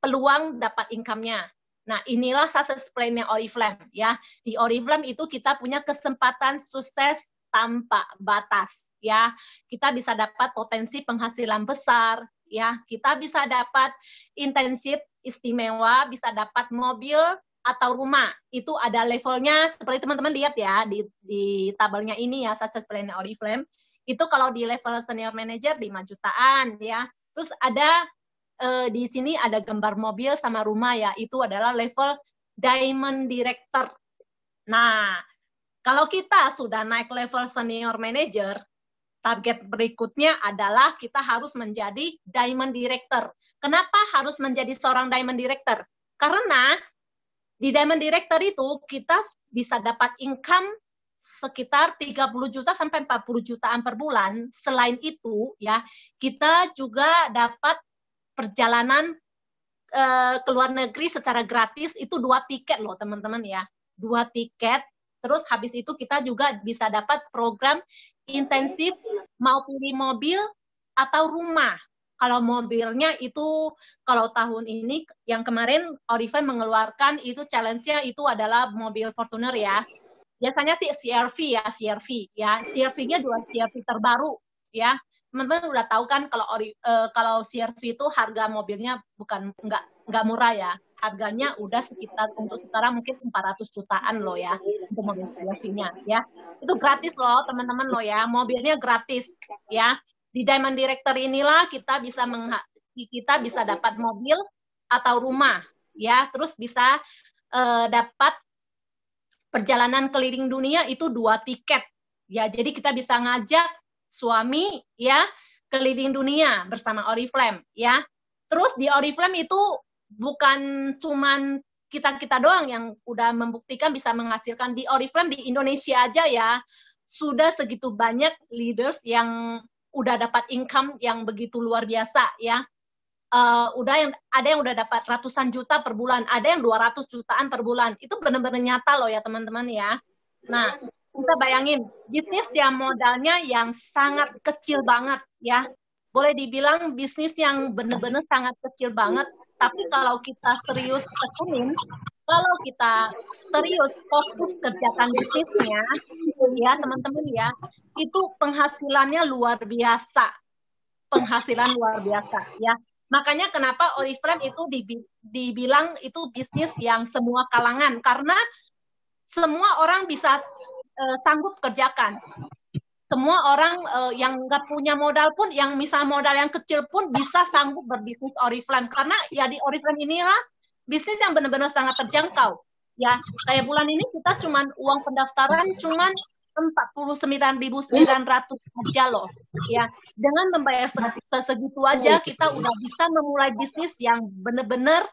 peluang dapat income-nya. Nah, inilah success plan-nya Oriflame ya. Di Oriflame itu kita punya kesempatan sukses tanpa batas ya. Kita bisa dapat potensi penghasilan besar, ya kita bisa dapat intensif istimewa bisa dapat mobil atau rumah. Itu ada levelnya seperti teman-teman lihat ya di di tabelnya ini ya Success plan Oriflame. Itu kalau di level senior manager 5 jutaan ya. Terus ada eh, di sini ada gambar mobil sama rumah ya. Itu adalah level diamond director. Nah, kalau kita sudah naik level senior manager, target berikutnya adalah kita harus menjadi diamond director. Kenapa harus menjadi seorang diamond director? Karena di diamond director itu kita bisa dapat income sekitar 30 juta sampai 40 jutaan per bulan. Selain itu, ya, kita juga dapat perjalanan e, ke luar negeri secara gratis itu dua tiket loh, teman-teman ya. Dua tiket Terus habis itu kita juga bisa dapat program intensif mau pilih mobil atau rumah. Kalau mobilnya itu kalau tahun ini yang kemarin Oriflame mengeluarkan itu challenge-nya itu adalah mobil Fortuner ya. Biasanya sih CRV ya, CRV ya. CRV-nya dua CRV terbaru ya. Teman-teman udah tahu kan kalau uh, kalau CRV itu harga mobilnya bukan enggak nggak murah ya harganya udah sekitar untuk setara mungkin 400 jutaan loh ya untuk mobil ya. Itu gratis loh teman-teman loh ya, mobilnya gratis ya. Di Diamond Director inilah kita bisa meng kita bisa dapat mobil atau rumah ya, terus bisa uh, dapat perjalanan keliling dunia itu dua tiket ya. Jadi kita bisa ngajak suami ya keliling dunia bersama Oriflame ya. Terus di Oriflame itu bukan cuman kita-kita doang yang udah membuktikan bisa menghasilkan di Oriflame di Indonesia aja ya sudah segitu banyak leaders yang udah dapat income yang begitu luar biasa ya. Uh, udah yang ada yang udah dapat ratusan juta per bulan, ada yang 200 jutaan per bulan. Itu benar-benar nyata loh ya teman-teman ya. Nah, kita bayangin bisnis yang modalnya yang sangat kecil banget ya. Boleh dibilang bisnis yang benar-benar sangat kecil banget tapi kalau kita serius tekunin, kalau kita serius fokus kerjakan bisnisnya, ya teman-teman ya, itu penghasilannya luar biasa. Penghasilan luar biasa ya. Makanya kenapa Oriflame itu dibilang itu bisnis yang semua kalangan karena semua orang bisa eh, sanggup kerjakan semua orang uh, yang nggak punya modal pun, yang misal modal yang kecil pun bisa sanggup berbisnis Oriflame karena ya di Oriflame inilah bisnis yang benar-benar sangat terjangkau. Ya, kayak bulan ini kita cuma uang pendaftaran cuman 49.900 aja loh. Ya, dengan membayar segitu aja oh, gitu. kita udah bisa memulai bisnis yang benar-benar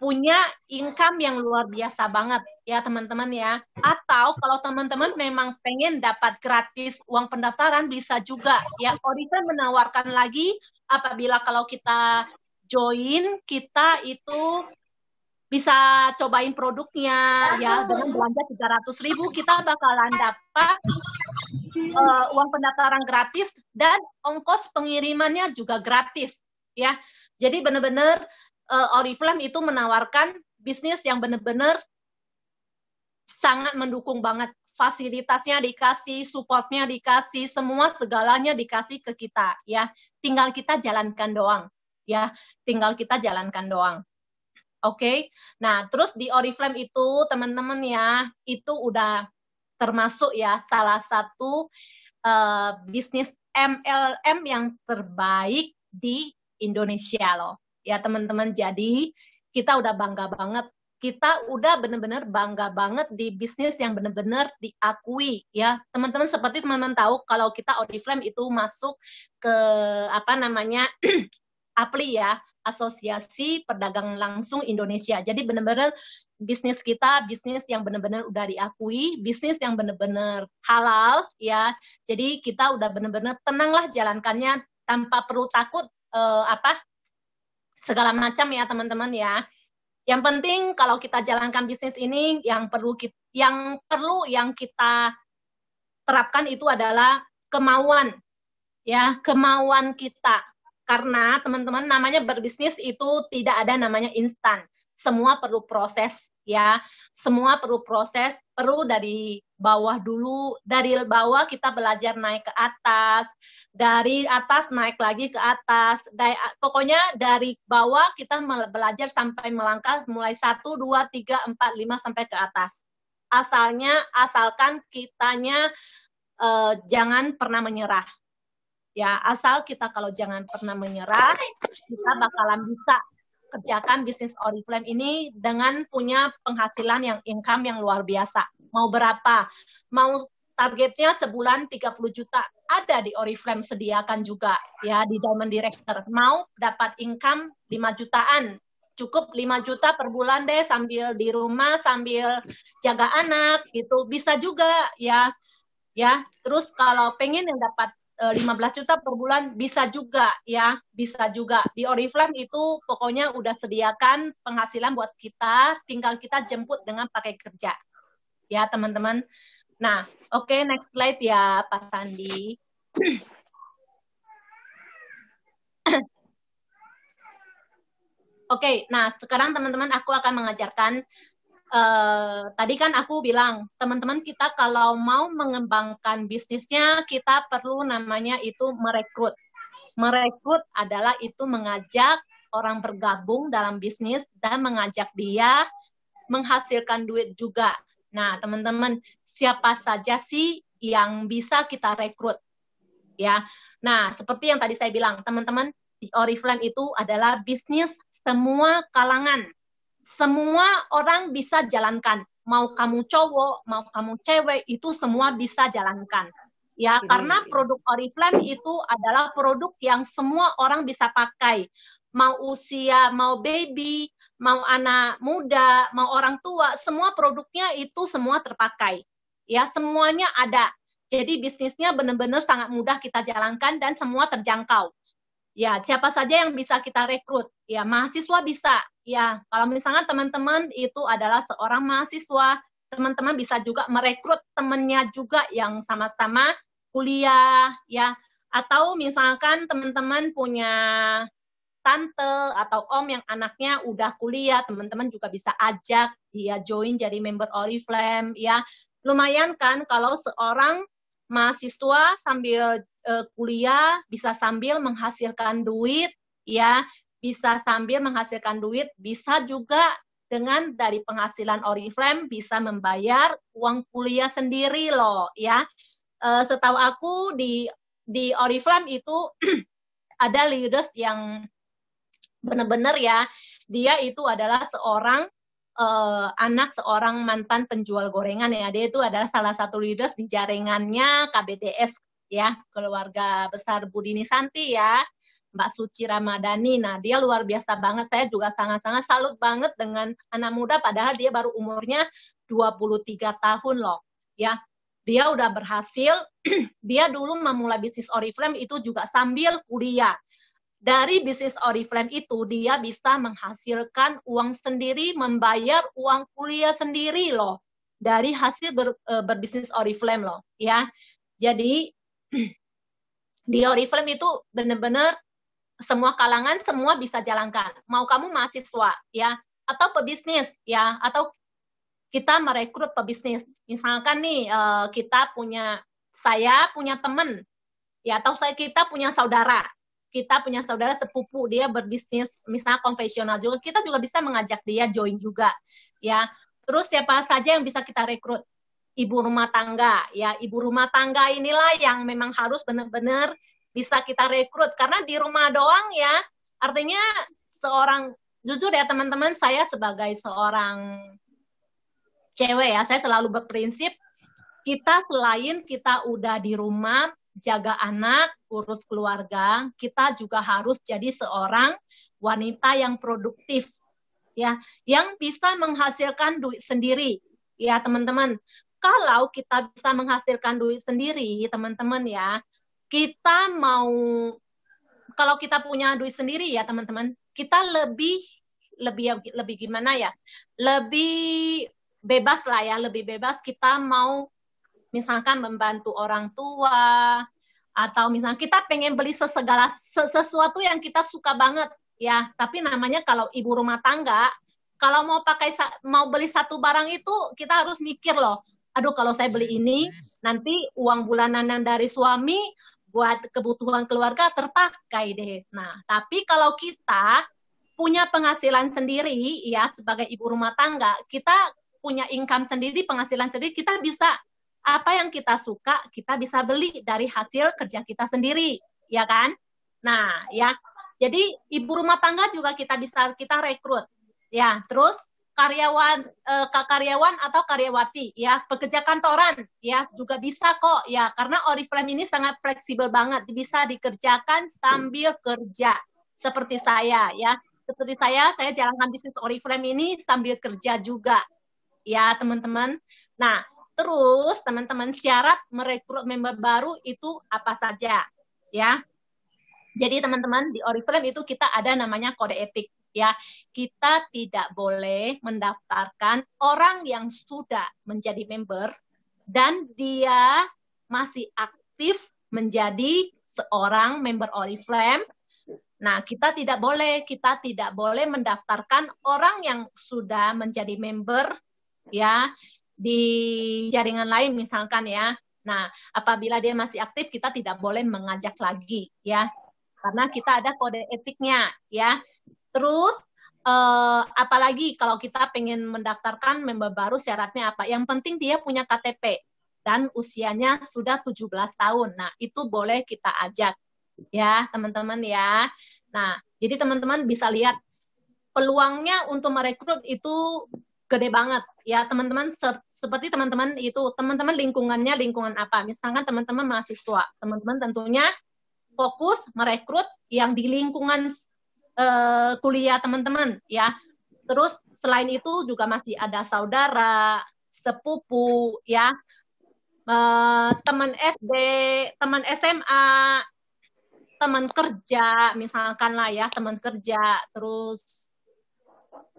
punya income yang luar biasa banget ya teman-teman ya. Atau kalau teman-teman memang pengen dapat gratis uang pendaftaran bisa juga ya. Orisa menawarkan lagi apabila kalau kita join kita itu bisa cobain produknya ya dengan belanja 300 ribu kita bakalan dapat uh, uang pendaftaran gratis dan ongkos pengirimannya juga gratis ya. Jadi benar-benar uh, Oriflame itu menawarkan bisnis yang benar-benar sangat mendukung banget fasilitasnya dikasih, supportnya dikasih, semua segalanya dikasih ke kita ya. Tinggal kita jalankan doang ya, tinggal kita jalankan doang. Oke. Okay? Nah, terus di Oriflame itu teman-teman ya, itu udah termasuk ya salah satu uh, bisnis MLM yang terbaik di Indonesia loh ya teman-teman. Jadi kita udah bangga banget kita udah benar-benar bangga banget di bisnis yang benar-benar diakui ya teman-teman seperti teman-teman tahu kalau kita Oriflame itu masuk ke apa namanya APLI ya Asosiasi Perdagang Langsung Indonesia jadi benar-benar bisnis kita bisnis yang benar-benar udah diakui bisnis yang benar-benar halal ya jadi kita udah benar-benar tenanglah jalankannya tanpa perlu takut eh, apa segala macam ya teman-teman ya. Yang penting kalau kita jalankan bisnis ini yang perlu kita, yang perlu yang kita terapkan itu adalah kemauan ya, kemauan kita. Karena teman-teman namanya berbisnis itu tidak ada namanya instan. Semua perlu proses ya. Semua perlu proses, perlu dari bawah dulu dari bawah kita belajar naik ke atas dari atas naik lagi ke atas dari, pokoknya dari bawah kita belajar sampai melangkah mulai 1 2 3 4 5 sampai ke atas asalnya asalkan kitanya eh, jangan pernah menyerah ya asal kita kalau jangan pernah menyerah kita bakalan bisa kerjakan bisnis Oriflame ini dengan punya penghasilan yang income yang luar biasa mau berapa, mau targetnya sebulan 30 juta ada di Oriflame sediakan juga ya di Diamond Director. Mau dapat income 5 jutaan cukup 5 juta per bulan deh sambil di rumah sambil jaga anak gitu bisa juga ya ya terus kalau pengen yang dapat 15 eh, juta per bulan bisa juga ya bisa juga di Oriflame itu pokoknya udah sediakan penghasilan buat kita tinggal kita jemput dengan pakai kerja ya teman-teman. Nah, oke okay, next slide ya Pak Sandi. Oke, okay, nah sekarang teman-teman aku akan mengajarkan Uh, tadi kan aku bilang teman-teman kita kalau mau mengembangkan bisnisnya kita perlu namanya itu merekrut. Merekrut adalah itu mengajak orang bergabung dalam bisnis dan mengajak dia menghasilkan duit juga. Nah, teman-teman, siapa saja sih yang bisa kita rekrut? Ya. Nah, seperti yang tadi saya bilang, teman-teman, di Oriflame itu adalah bisnis semua kalangan. Semua orang bisa jalankan. Mau kamu cowok, mau kamu cewek, itu semua bisa jalankan. Ya, iya, karena iya. produk Oriflame itu adalah produk yang semua orang bisa pakai mau usia, mau baby, mau anak muda, mau orang tua, semua produknya itu semua terpakai. Ya, semuanya ada. Jadi bisnisnya benar-benar sangat mudah kita jalankan dan semua terjangkau. Ya, siapa saja yang bisa kita rekrut? Ya, mahasiswa bisa. Ya, kalau misalnya teman-teman itu adalah seorang mahasiswa, teman-teman bisa juga merekrut temannya juga yang sama-sama kuliah, ya. Atau misalkan teman-teman punya tante atau om yang anaknya udah kuliah, teman-teman juga bisa ajak dia join jadi member Oriflame ya. Lumayan kan kalau seorang mahasiswa sambil uh, kuliah bisa sambil menghasilkan duit ya, bisa sambil menghasilkan duit, bisa juga dengan dari penghasilan Oriflame bisa membayar uang kuliah sendiri loh ya. Uh, setahu aku di di Oriflame itu ada leaders yang benar-benar ya dia itu adalah seorang uh, anak seorang mantan penjual gorengan ya dia itu adalah salah satu leader di jaringannya KBTS ya keluarga besar Budini Santi ya Mbak Suci Ramadhani. Nah, dia luar biasa banget. Saya juga sangat-sangat salut banget dengan anak muda padahal dia baru umurnya 23 tahun loh. Ya, dia udah berhasil. dia dulu memulai bisnis Oriflame itu juga sambil kuliah dari bisnis Oriflame itu dia bisa menghasilkan uang sendiri, membayar uang kuliah sendiri loh dari hasil ber, e, berbisnis Oriflame loh ya. Jadi di Oriflame itu benar-benar semua kalangan semua bisa jalankan. Mau kamu mahasiswa ya atau pebisnis ya atau kita merekrut pebisnis. Misalkan nih e, kita punya saya punya teman ya atau saya kita punya saudara kita punya saudara sepupu dia berbisnis misalnya konvensional juga kita juga bisa mengajak dia join juga ya terus siapa saja yang bisa kita rekrut ibu rumah tangga ya ibu rumah tangga inilah yang memang harus benar-benar bisa kita rekrut karena di rumah doang ya artinya seorang jujur ya teman-teman saya sebagai seorang cewek ya saya selalu berprinsip kita selain kita udah di rumah jaga anak, urus keluarga, kita juga harus jadi seorang wanita yang produktif ya, yang bisa menghasilkan duit sendiri. Ya, teman-teman. Kalau kita bisa menghasilkan duit sendiri, teman-teman ya, kita mau kalau kita punya duit sendiri ya, teman-teman, kita lebih lebih lebih gimana ya? Lebih bebas lah ya, lebih bebas kita mau misalkan membantu orang tua atau misalnya kita pengen beli sesegala sesuatu yang kita suka banget ya tapi namanya kalau ibu rumah tangga kalau mau pakai mau beli satu barang itu kita harus mikir loh aduh kalau saya beli ini nanti uang bulanan dari suami buat kebutuhan keluarga terpakai deh nah tapi kalau kita punya penghasilan sendiri ya sebagai ibu rumah tangga kita punya income sendiri penghasilan sendiri kita bisa apa yang kita suka kita bisa beli dari hasil kerja kita sendiri, ya kan? Nah, ya. Jadi ibu rumah tangga juga kita bisa kita rekrut. Ya, terus karyawan eh, karyawan atau karyawati ya, pekerja kantoran ya juga bisa kok ya karena Oriflame ini sangat fleksibel banget, bisa dikerjakan sambil kerja seperti saya ya. Seperti saya, saya jalankan bisnis Oriflame ini sambil kerja juga. Ya, teman-teman. Nah, Terus teman-teman syarat merekrut member baru itu apa saja ya. Jadi teman-teman di Oriflame itu kita ada namanya kode etik ya. Kita tidak boleh mendaftarkan orang yang sudah menjadi member dan dia masih aktif menjadi seorang member Oriflame. Nah, kita tidak boleh kita tidak boleh mendaftarkan orang yang sudah menjadi member ya di jaringan lain misalkan ya. Nah, apabila dia masih aktif kita tidak boleh mengajak lagi ya. Karena kita ada kode etiknya ya. Terus eh, apalagi kalau kita pengen mendaftarkan member baru syaratnya apa? Yang penting dia punya KTP dan usianya sudah 17 tahun. Nah, itu boleh kita ajak ya, teman-teman ya. Nah, jadi teman-teman bisa lihat peluangnya untuk merekrut itu gede banget ya teman-teman seperti teman-teman itu teman-teman lingkungannya lingkungan apa misalkan teman-teman mahasiswa teman-teman tentunya fokus merekrut yang di lingkungan e, kuliah teman-teman ya terus selain itu juga masih ada saudara sepupu ya e, teman SD teman SMA teman kerja misalkan lah ya teman kerja terus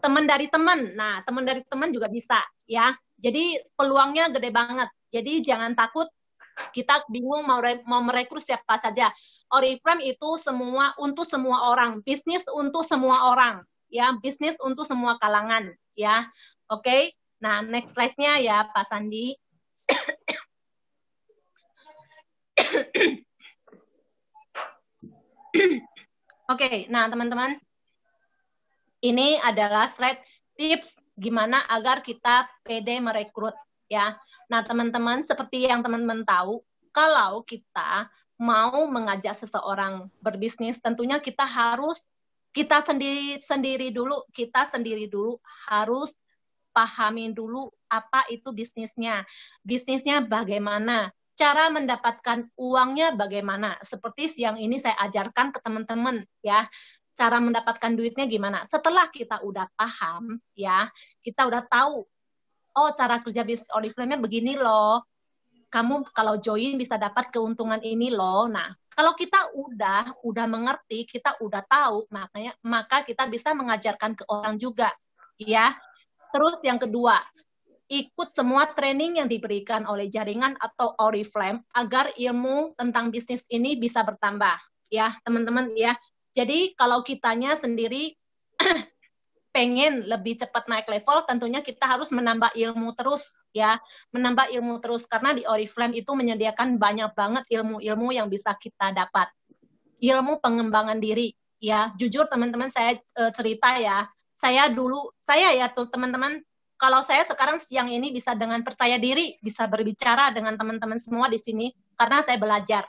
teman dari teman nah teman dari teman juga bisa ya jadi peluangnya gede banget. Jadi jangan takut kita bingung mau re mau merekrut siapa saja. Oriflame itu semua untuk semua orang, bisnis untuk semua orang, ya bisnis untuk semua kalangan, ya. Oke. Okay? Nah, next slide-nya ya Pak Sandi. Oke, okay, nah teman-teman, ini adalah slide tips gimana agar kita pede merekrut ya. Nah, teman-teman seperti yang teman-teman tahu, kalau kita mau mengajak seseorang berbisnis, tentunya kita harus kita sendiri sendiri dulu, kita sendiri dulu harus pahami dulu apa itu bisnisnya. Bisnisnya bagaimana? Cara mendapatkan uangnya bagaimana? Seperti yang ini saya ajarkan ke teman-teman ya cara mendapatkan duitnya gimana. Setelah kita udah paham, ya, kita udah tahu, oh cara kerja bisnis Oriflame-nya begini loh, kamu kalau join bisa dapat keuntungan ini loh. Nah, kalau kita udah udah mengerti, kita udah tahu, makanya maka kita bisa mengajarkan ke orang juga, ya. Terus yang kedua, ikut semua training yang diberikan oleh jaringan atau Oriflame agar ilmu tentang bisnis ini bisa bertambah ya teman-teman ya jadi kalau kitanya sendiri pengen lebih cepat naik level, tentunya kita harus menambah ilmu terus ya, menambah ilmu terus karena di Oriflame itu menyediakan banyak banget ilmu-ilmu yang bisa kita dapat. Ilmu pengembangan diri ya. Jujur teman-teman saya e, cerita ya, saya dulu saya ya tuh teman-teman kalau saya sekarang siang ini bisa dengan percaya diri, bisa berbicara dengan teman-teman semua di sini karena saya belajar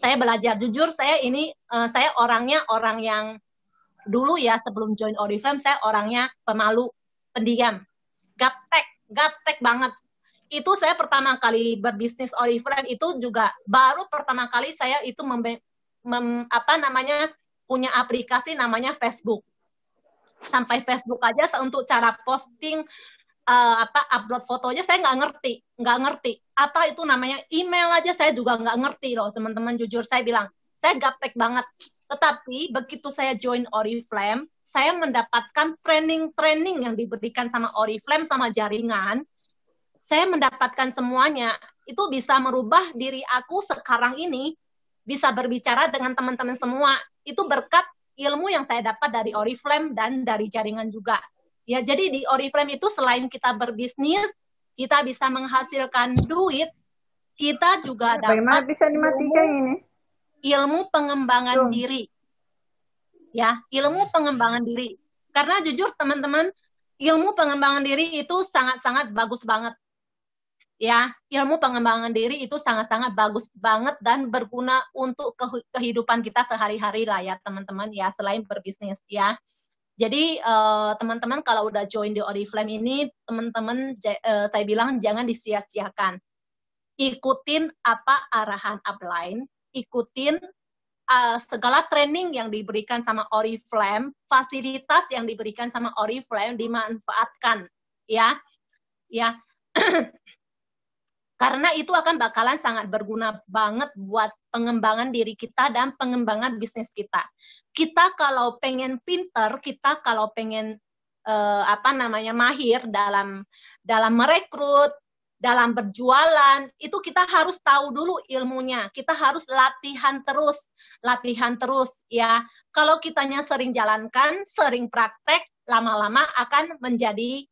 saya belajar jujur saya ini uh, saya orangnya orang yang dulu ya sebelum join Oriflame saya orangnya pemalu, pendiam, gaptek, gaptek banget. Itu saya pertama kali berbisnis Oriflame itu juga baru pertama kali saya itu mem, mem apa namanya punya aplikasi namanya Facebook. Sampai Facebook aja untuk cara posting uh, apa upload fotonya saya nggak ngerti nggak ngerti apa itu namanya email aja saya juga nggak ngerti loh teman-teman jujur saya bilang saya gaptek banget tetapi begitu saya join Oriflame saya mendapatkan training-training yang diberikan sama Oriflame sama jaringan saya mendapatkan semuanya itu bisa merubah diri aku sekarang ini bisa berbicara dengan teman-teman semua itu berkat ilmu yang saya dapat dari Oriflame dan dari jaringan juga Ya, jadi di Oriflame itu selain kita berbisnis, kita bisa menghasilkan duit, kita juga dapat bisa dimatikan ilmu, ini? Ilmu pengembangan Tuh. diri. Ya, ilmu pengembangan diri. Karena jujur teman-teman, ilmu pengembangan diri itu sangat-sangat bagus banget. Ya, ilmu pengembangan diri itu sangat-sangat bagus banget dan berguna untuk kehidupan kita sehari-hari lah ya, teman-teman ya, selain berbisnis ya. Jadi teman eh, teman-teman kalau udah join di Oriflame ini, teman-teman uh, saya bilang jangan disia-siakan. Ikutin apa arahan upline, ikutin uh, segala training yang diberikan sama Oriflame, fasilitas yang diberikan sama Oriflame dimanfaatkan, ya, ya. Karena itu akan bakalan sangat berguna banget buat pengembangan diri kita dan pengembangan bisnis kita kita kalau pengen pinter, kita kalau pengen uh, apa namanya mahir dalam dalam merekrut, dalam berjualan, itu kita harus tahu dulu ilmunya. Kita harus latihan terus, latihan terus ya. Kalau kitanya sering jalankan, sering praktek, lama-lama akan menjadi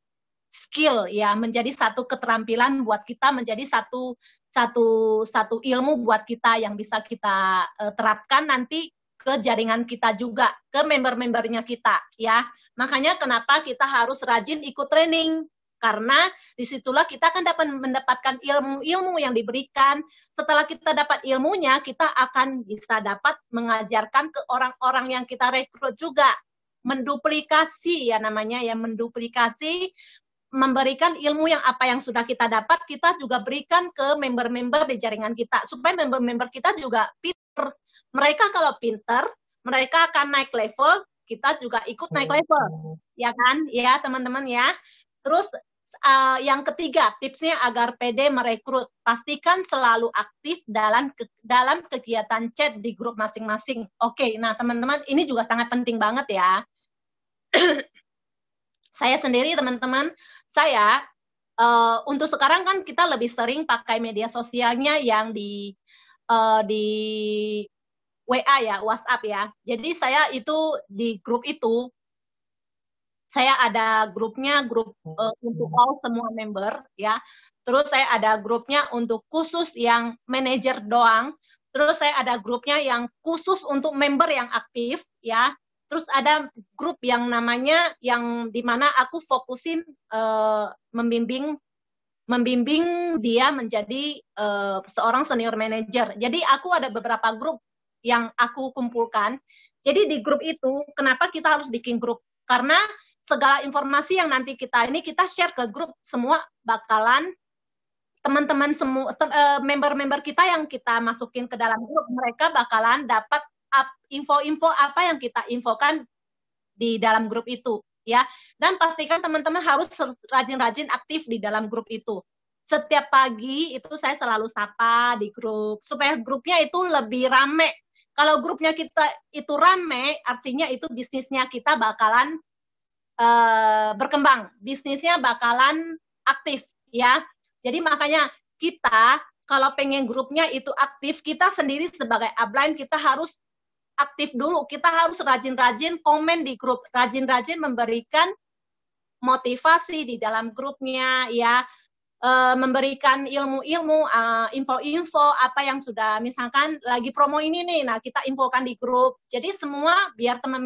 skill ya, menjadi satu keterampilan buat kita, menjadi satu satu satu ilmu buat kita yang bisa kita eh, terapkan nanti ke jaringan kita juga, ke member-membernya kita ya. Makanya kenapa kita harus rajin ikut training karena disitulah kita akan dapat mendapatkan ilmu-ilmu yang diberikan. Setelah kita dapat ilmunya, kita akan bisa dapat mengajarkan ke orang-orang yang kita rekrut juga. Menduplikasi ya namanya ya, menduplikasi memberikan ilmu yang apa yang sudah kita dapat, kita juga berikan ke member-member di jaringan kita supaya member-member kita juga pinter mereka kalau pinter, mereka akan naik level, kita juga ikut naik oh. level, ya kan? Ya teman-teman ya. Terus uh, yang ketiga tipsnya agar PD merekrut, pastikan selalu aktif dalam dalam kegiatan chat di grup masing-masing. Oke, okay, nah teman-teman ini juga sangat penting banget ya. saya sendiri teman-teman, saya uh, untuk sekarang kan kita lebih sering pakai media sosialnya yang di uh, di WA ya, WhatsApp ya. Jadi saya itu di grup itu saya ada grupnya grup uh, untuk all semua member ya. Terus saya ada grupnya untuk khusus yang manager doang. Terus saya ada grupnya yang khusus untuk member yang aktif ya. Terus ada grup yang namanya yang dimana aku fokusin uh, membimbing membimbing dia menjadi uh, seorang senior manager. Jadi aku ada beberapa grup yang aku kumpulkan. Jadi di grup itu, kenapa kita harus bikin grup? Karena segala informasi yang nanti kita ini kita share ke grup semua bakalan teman-teman semua eh, member-member kita yang kita masukin ke dalam grup mereka bakalan dapat info-info apa yang kita infokan di dalam grup itu ya dan pastikan teman-teman harus rajin-rajin aktif di dalam grup itu setiap pagi itu saya selalu sapa di grup supaya grupnya itu lebih rame kalau grupnya kita itu rame, artinya itu bisnisnya kita bakalan uh, berkembang, bisnisnya bakalan aktif, ya. Jadi makanya kita kalau pengen grupnya itu aktif, kita sendiri sebagai upline kita harus aktif dulu. Kita harus rajin-rajin komen di grup, rajin-rajin memberikan motivasi di dalam grupnya ya Eh, memberikan ilmu-ilmu, eh, info-info apa yang sudah misalkan lagi promo ini nih, nah kita infokan di grup. Jadi semua biar teman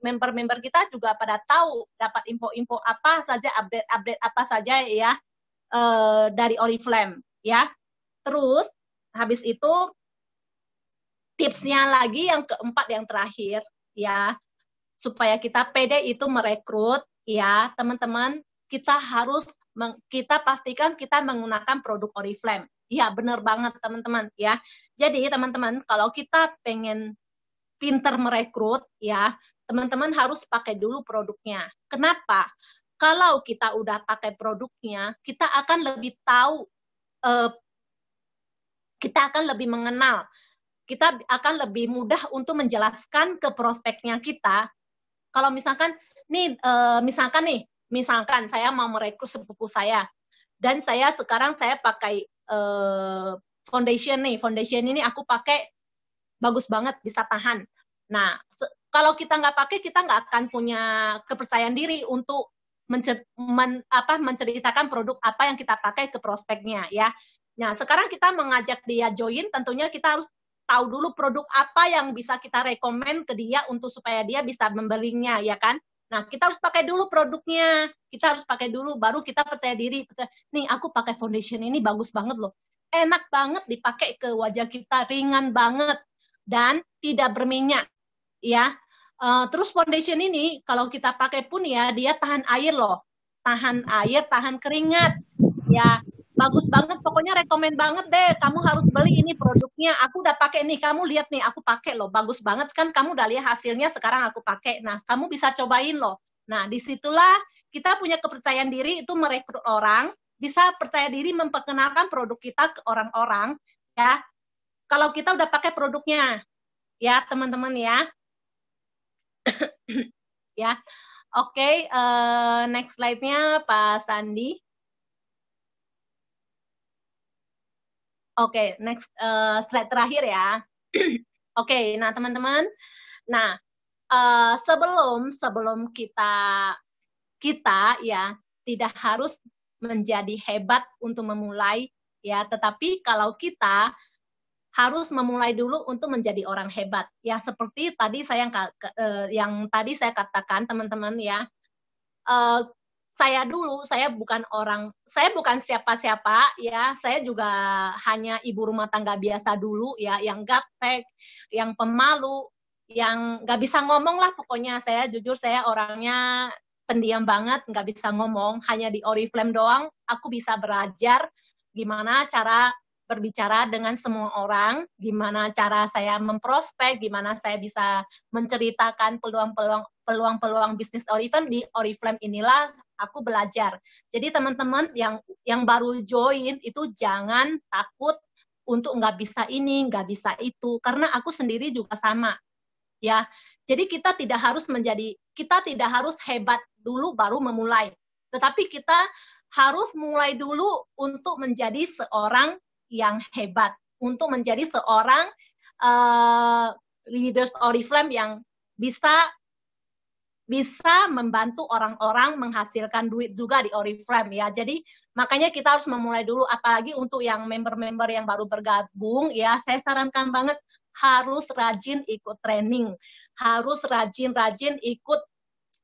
member-member kita juga pada tahu dapat info-info apa saja, update-update apa saja ya uh, dari Oriflame ya. Terus habis itu tipsnya lagi yang keempat yang terakhir ya supaya kita pede itu merekrut ya teman-teman kita harus kita pastikan kita menggunakan produk Oriflame. ya benar banget teman-teman ya. Jadi teman-teman, kalau kita pengen pinter merekrut ya, teman-teman harus pakai dulu produknya. Kenapa? Kalau kita udah pakai produknya, kita akan lebih tahu eh, kita akan lebih mengenal, kita akan lebih mudah untuk menjelaskan ke prospeknya kita. Kalau misalkan nih eh, misalkan nih Misalkan saya mau merekrut sepupu saya dan saya sekarang saya pakai uh, foundation nih. Foundation ini aku pakai bagus banget bisa tahan. Nah, kalau kita nggak pakai kita nggak akan punya kepercayaan diri untuk mencer men apa, menceritakan produk apa yang kita pakai ke prospeknya ya. Nah, sekarang kita mengajak dia join, tentunya kita harus tahu dulu produk apa yang bisa kita rekomend ke dia untuk supaya dia bisa membelinya, ya kan? Nah, kita harus pakai dulu produknya. Kita harus pakai dulu, baru kita percaya diri. Nih, aku pakai foundation ini bagus banget loh. Enak banget dipakai ke wajah kita, ringan banget. Dan tidak berminyak. Ya, Uh, terus foundation ini kalau kita pakai pun ya dia tahan air loh, tahan air, tahan keringat, ya bagus banget pokoknya rekomend banget deh kamu harus beli ini produknya aku udah pakai nih kamu lihat nih aku pakai loh bagus banget kan kamu udah lihat hasilnya sekarang aku pakai nah kamu bisa cobain loh nah disitulah kita punya kepercayaan diri itu merekrut orang bisa percaya diri memperkenalkan produk kita ke orang-orang ya kalau kita udah pakai produknya ya teman-teman ya ya oke okay, uh, eh, next slide-nya Pak Sandi Oke, okay, next uh, slide terakhir ya. Oke, okay, nah teman-teman, nah uh, sebelum sebelum kita kita ya tidak harus menjadi hebat untuk memulai ya, tetapi kalau kita harus memulai dulu untuk menjadi orang hebat ya seperti tadi saya yang, uh, yang tadi saya katakan teman-teman ya uh, saya dulu, saya bukan orang, saya bukan siapa-siapa ya, saya juga hanya ibu rumah tangga biasa dulu ya, yang gaptek, yang pemalu, yang nggak bisa ngomong lah pokoknya. Saya jujur saya orangnya pendiam banget, nggak bisa ngomong, hanya di Oriflame doang aku bisa belajar gimana cara berbicara dengan semua orang, gimana cara saya memprospek, gimana saya bisa menceritakan peluang-peluang peluang-peluang bisnis Oriflame di Oriflame inilah aku belajar. Jadi teman-teman yang yang baru join itu jangan takut untuk nggak bisa ini, nggak bisa itu. Karena aku sendiri juga sama. Ya, jadi kita tidak harus menjadi, kita tidak harus hebat dulu baru memulai. Tetapi kita harus mulai dulu untuk menjadi seorang yang hebat, untuk menjadi seorang uh, leaders Oriflame yang bisa bisa membantu orang-orang menghasilkan duit juga di Oriflame ya. Jadi makanya kita harus memulai dulu apalagi untuk yang member-member yang baru bergabung ya. Saya sarankan banget harus rajin ikut training, harus rajin-rajin ikut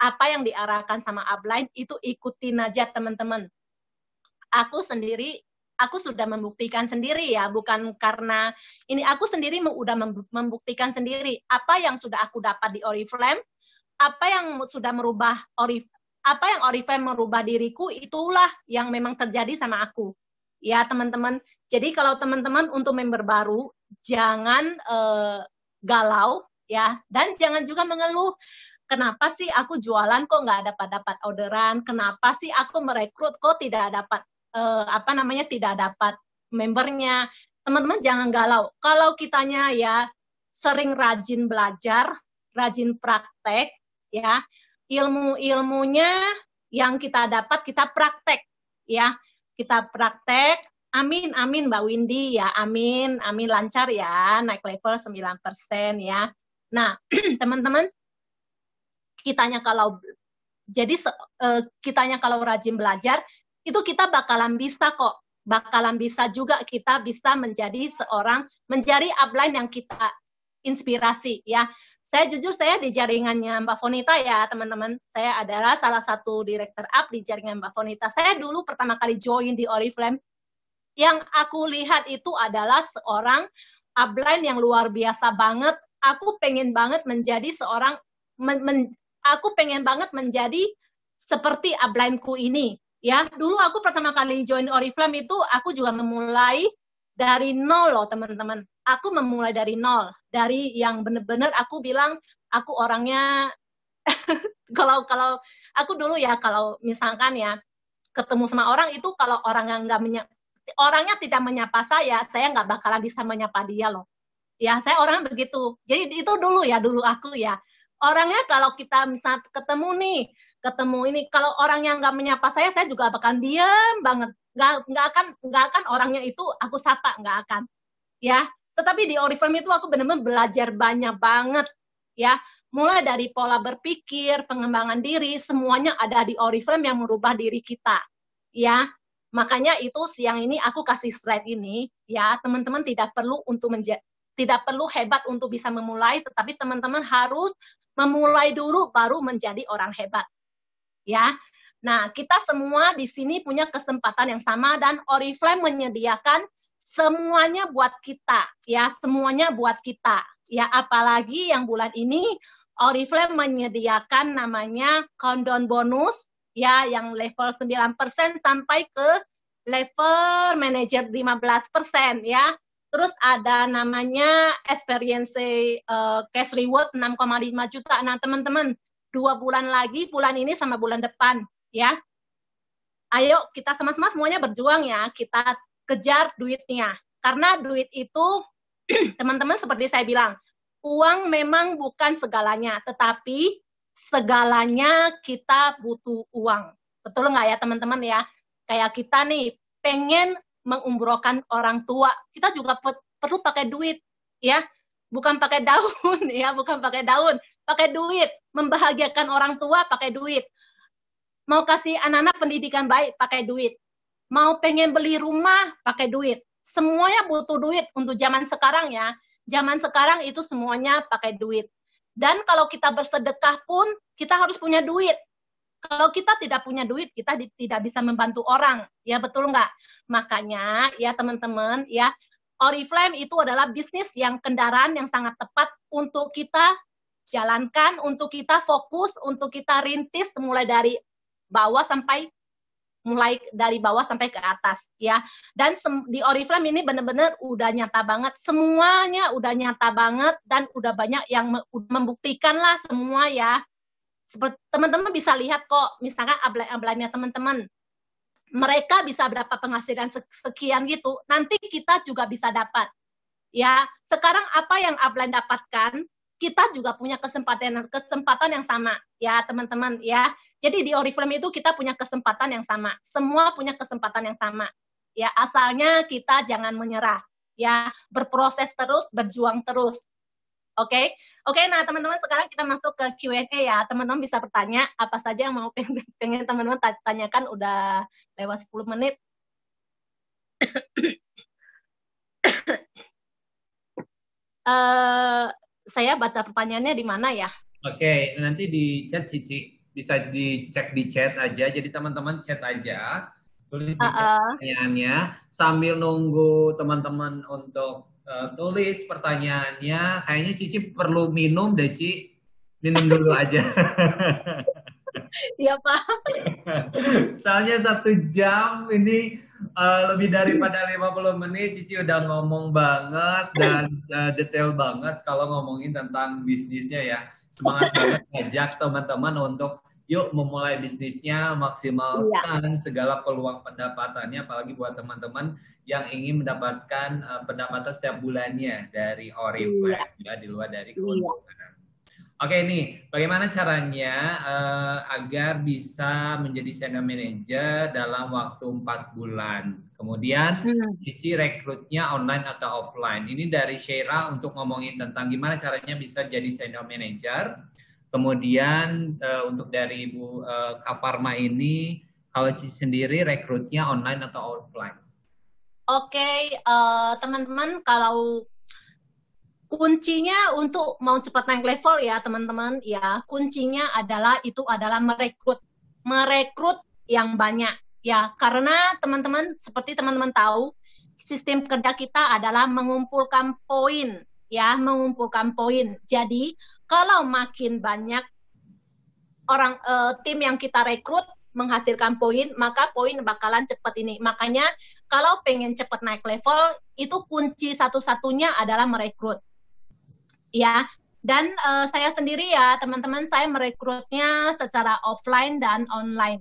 apa yang diarahkan sama upline itu ikutin aja teman-teman. Aku sendiri aku sudah membuktikan sendiri ya, bukan karena ini aku sendiri sudah membuktikan sendiri apa yang sudah aku dapat di Oriflame apa yang sudah merubah Orif apa yang Oriflame merubah diriku itulah yang memang terjadi sama aku. Ya, teman-teman. Jadi kalau teman-teman untuk member baru jangan uh, galau ya dan jangan juga mengeluh kenapa sih aku jualan kok nggak dapat dapat orderan kenapa sih aku merekrut kok tidak dapat uh, apa namanya tidak dapat membernya teman-teman jangan galau kalau kitanya ya sering rajin belajar rajin praktek ya ilmu-ilmunya yang kita dapat kita praktek ya kita praktek amin amin Mbak Windy ya amin amin lancar ya naik level 9% ya nah teman-teman kitanya kalau jadi kita eh, kitanya kalau rajin belajar itu kita bakalan bisa kok bakalan bisa juga kita bisa menjadi seorang menjadi upline yang kita inspirasi ya saya jujur saya di jaringannya Mbak Fonita ya teman-teman. Saya adalah salah satu director up di jaringan Mbak Fonita. Saya dulu pertama kali join di Oriflame, yang aku lihat itu adalah seorang upline yang luar biasa banget. Aku pengen banget menjadi seorang, men, men, aku pengen banget menjadi seperti uplineku ini. Ya, dulu aku pertama kali join Oriflame itu aku juga memulai dari nol loh teman-teman aku memulai dari nol, dari yang benar-benar aku bilang aku orangnya kalau kalau aku dulu ya kalau misalkan ya ketemu sama orang itu kalau orang yang nggak menyapa orangnya tidak menyapa saya, saya nggak bakalan bisa menyapa dia loh. Ya, saya orang begitu. Jadi itu dulu ya, dulu aku ya. Orangnya kalau kita misal ketemu nih, ketemu ini, kalau orang yang nggak menyapa saya, saya juga bakalan diem banget. Nggak, nggak akan, nggak akan orangnya itu aku sapa, nggak akan. Ya, tetapi di Oriflame itu aku benar-benar belajar banyak banget ya. Mulai dari pola berpikir, pengembangan diri, semuanya ada di Oriflame yang merubah diri kita. Ya. Makanya itu siang ini aku kasih slide ini ya, teman-teman tidak perlu untuk tidak perlu hebat untuk bisa memulai, tetapi teman-teman harus memulai dulu baru menjadi orang hebat. Ya. Nah, kita semua di sini punya kesempatan yang sama dan Oriflame menyediakan semuanya buat kita ya semuanya buat kita ya apalagi yang bulan ini Oriflame menyediakan namanya countdown bonus ya yang level 9% sampai ke level manager 15% ya. Terus ada namanya experience uh, cash reward 6,5 juta. Nah, teman-teman, dua bulan lagi bulan ini sama bulan depan ya. Ayo kita sama-sama semuanya berjuang ya. Kita kejar duitnya. Karena duit itu, teman-teman seperti saya bilang, uang memang bukan segalanya, tetapi segalanya kita butuh uang. Betul nggak ya teman-teman ya? Kayak kita nih pengen mengumrohkan orang tua, kita juga pe perlu pakai duit ya. Bukan pakai daun ya, bukan pakai daun, pakai duit. Membahagiakan orang tua pakai duit. Mau kasih anak-anak pendidikan baik pakai duit mau pengen beli rumah pakai duit. Semuanya butuh duit untuk zaman sekarang ya. Zaman sekarang itu semuanya pakai duit. Dan kalau kita bersedekah pun kita harus punya duit. Kalau kita tidak punya duit, kita tidak bisa membantu orang. Ya betul nggak? Makanya ya teman-teman ya Oriflame itu adalah bisnis yang kendaraan yang sangat tepat untuk kita jalankan, untuk kita fokus, untuk kita rintis mulai dari bawah sampai mulai dari bawah sampai ke atas ya dan di Oriflame ini benar-benar udah nyata banget semuanya udah nyata banget dan udah banyak yang membuktikan lah semua ya seperti teman-teman bisa lihat kok misalkan ablan-ablannya teman-teman mereka bisa berapa penghasilan sekian gitu nanti kita juga bisa dapat ya sekarang apa yang ablan dapatkan kita juga punya kesempatan kesempatan yang sama ya teman-teman ya. Jadi di Oriflame itu kita punya kesempatan yang sama. Semua punya kesempatan yang sama. Ya, asalnya kita jangan menyerah. Ya, berproses terus, berjuang terus. Oke, okay? oke. Okay, nah teman-teman sekarang kita masuk ke Q&A ya. Teman-teman bisa bertanya apa saja yang mau pengen, teman-teman tanyakan. Udah lewat 10 menit. uh, saya baca pertanyaannya di mana ya? Oke, okay, nanti di chat Cici bisa dicek di chat aja. Jadi teman-teman chat aja, tulis uh -uh. pertanyaannya sambil nunggu teman-teman untuk uh, tulis pertanyaannya. Kayaknya Cici perlu minum deh, Ci. Minum dulu aja. Iya, Pak. Soalnya satu jam ini uh, lebih daripada 50 menit Cici udah ngomong banget dan uh, detail banget kalau ngomongin tentang bisnisnya ya. Semangat banget ajak teman-teman untuk yuk memulai bisnisnya, maksimalkan iya. segala peluang pendapatannya apalagi buat teman-teman yang ingin mendapatkan uh, pendapatan setiap bulannya dari Oriflame iya. ya di luar dari iya. keuntungan. Iya Oke ini bagaimana caranya uh, agar bisa menjadi senior manager dalam waktu empat bulan? Kemudian hmm. Cici rekrutnya online atau offline. Ini dari Shera untuk ngomongin tentang gimana caranya bisa jadi senior manager. Kemudian uh, untuk dari Ibu uh, eh, Kaparma ini, kalau Cici sendiri rekrutnya online atau offline? Oke, okay, uh, teman-teman kalau kuncinya untuk mau cepat naik level ya teman-teman ya kuncinya adalah itu adalah merekrut merekrut yang banyak ya karena teman-teman seperti teman-teman tahu sistem kerja kita adalah mengumpulkan poin ya mengumpulkan poin jadi kalau makin banyak orang uh, tim yang kita rekrut menghasilkan poin maka poin bakalan cepat ini makanya kalau pengen cepat naik level itu kunci satu-satunya adalah merekrut ya. Dan uh, saya sendiri ya, teman-teman saya merekrutnya secara offline dan online.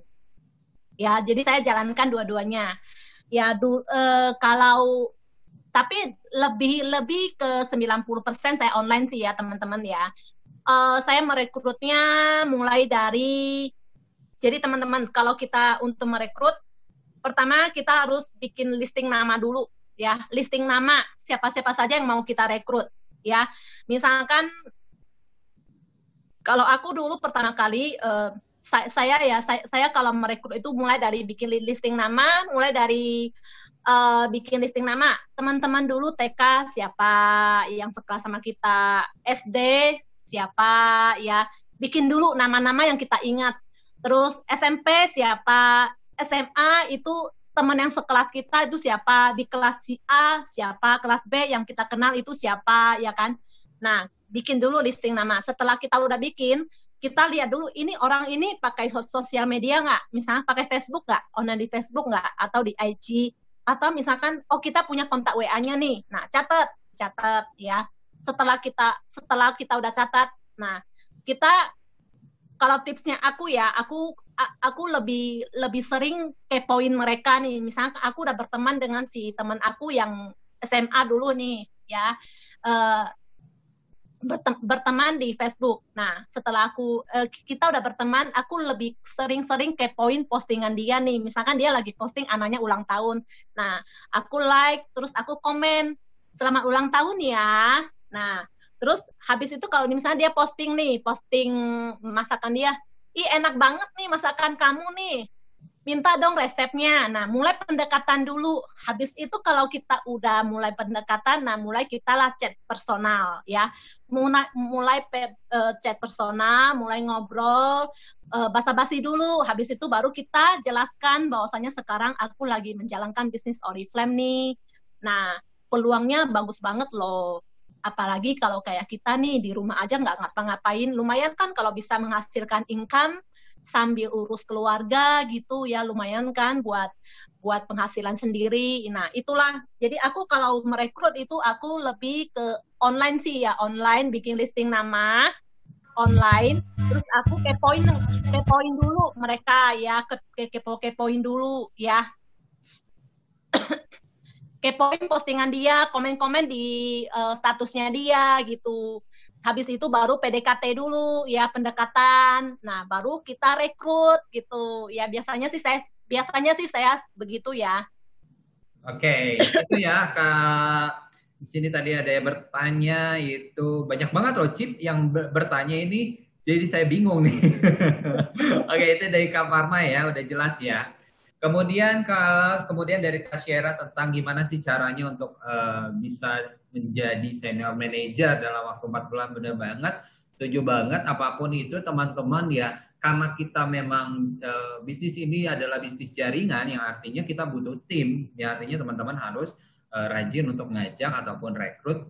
Ya, jadi saya jalankan dua-duanya. Ya, du, uh, kalau tapi lebih lebih ke 90% saya online sih ya, teman-teman ya. Uh, saya merekrutnya mulai dari jadi teman-teman kalau kita untuk merekrut pertama kita harus bikin listing nama dulu ya, listing nama siapa-siapa saja yang mau kita rekrut ya misalkan kalau aku dulu pertama kali uh, eh, saya, saya ya saya, saya kalau merekrut itu mulai dari bikin listing nama mulai dari uh, bikin listing nama teman-teman dulu TK siapa yang sekelas sama kita SD siapa ya bikin dulu nama-nama yang kita ingat terus SMP siapa SMA itu teman yang sekelas kita itu siapa di kelas si A siapa kelas B yang kita kenal itu siapa ya kan nah bikin dulu listing nama setelah kita udah bikin kita lihat dulu ini orang ini pakai sosial media nggak misalnya pakai Facebook nggak online di Facebook nggak atau di IG atau misalkan oh kita punya kontak WA-nya nih nah catat catat ya setelah kita setelah kita udah catat nah kita kalau tipsnya aku ya, aku aku lebih lebih sering kepoin mereka nih. Misalnya aku udah berteman dengan si teman aku yang SMA dulu nih, ya. Uh, berteman di Facebook. Nah, setelah aku eh, kita udah berteman, aku lebih sering-sering kepoin postingan dia nih. Misalkan dia lagi posting anaknya ulang tahun. Nah, aku like terus aku komen selamat ulang tahun ya. Nah, Terus habis itu kalau misalnya dia posting nih, posting masakan dia, ih enak banget nih masakan kamu nih, minta dong resepnya. Nah, mulai pendekatan dulu. Habis itu kalau kita udah mulai pendekatan, nah mulai kita lah chat personal ya. Mulai, mulai pe, uh, chat personal, mulai ngobrol, uh, basa-basi dulu. Habis itu baru kita jelaskan bahwasanya sekarang aku lagi menjalankan bisnis Oriflame nih. Nah, peluangnya bagus banget loh apalagi kalau kayak kita nih di rumah aja nggak ngapa-ngapain lumayan kan kalau bisa menghasilkan income sambil urus keluarga gitu ya lumayan kan buat buat penghasilan sendiri nah itulah jadi aku kalau merekrut itu aku lebih ke online sih ya online bikin listing nama online terus aku kepoin kepoin dulu mereka ya ke, kepo kepoin dulu ya kepoin postingan dia, komen-komen di uh, statusnya dia gitu. Habis itu baru PDKT dulu ya pendekatan. Nah, baru kita rekrut gitu. Ya biasanya sih saya biasanya sih saya begitu ya. Oke, okay, itu ya Kak di sini tadi ada yang bertanya itu banyak banget loh Cip yang bertanya ini jadi saya bingung nih. Oke, okay, itu dari Kak Farma ya, udah jelas ya. Kemudian kalau kemudian dari Kasiera tentang gimana sih caranya untuk uh, bisa menjadi senior manager dalam waktu empat bulan benar banget, setuju banget apapun itu teman-teman ya karena kita memang uh, bisnis ini adalah bisnis jaringan yang artinya kita butuh tim, ya artinya teman-teman harus uh, rajin untuk ngajak ataupun rekrut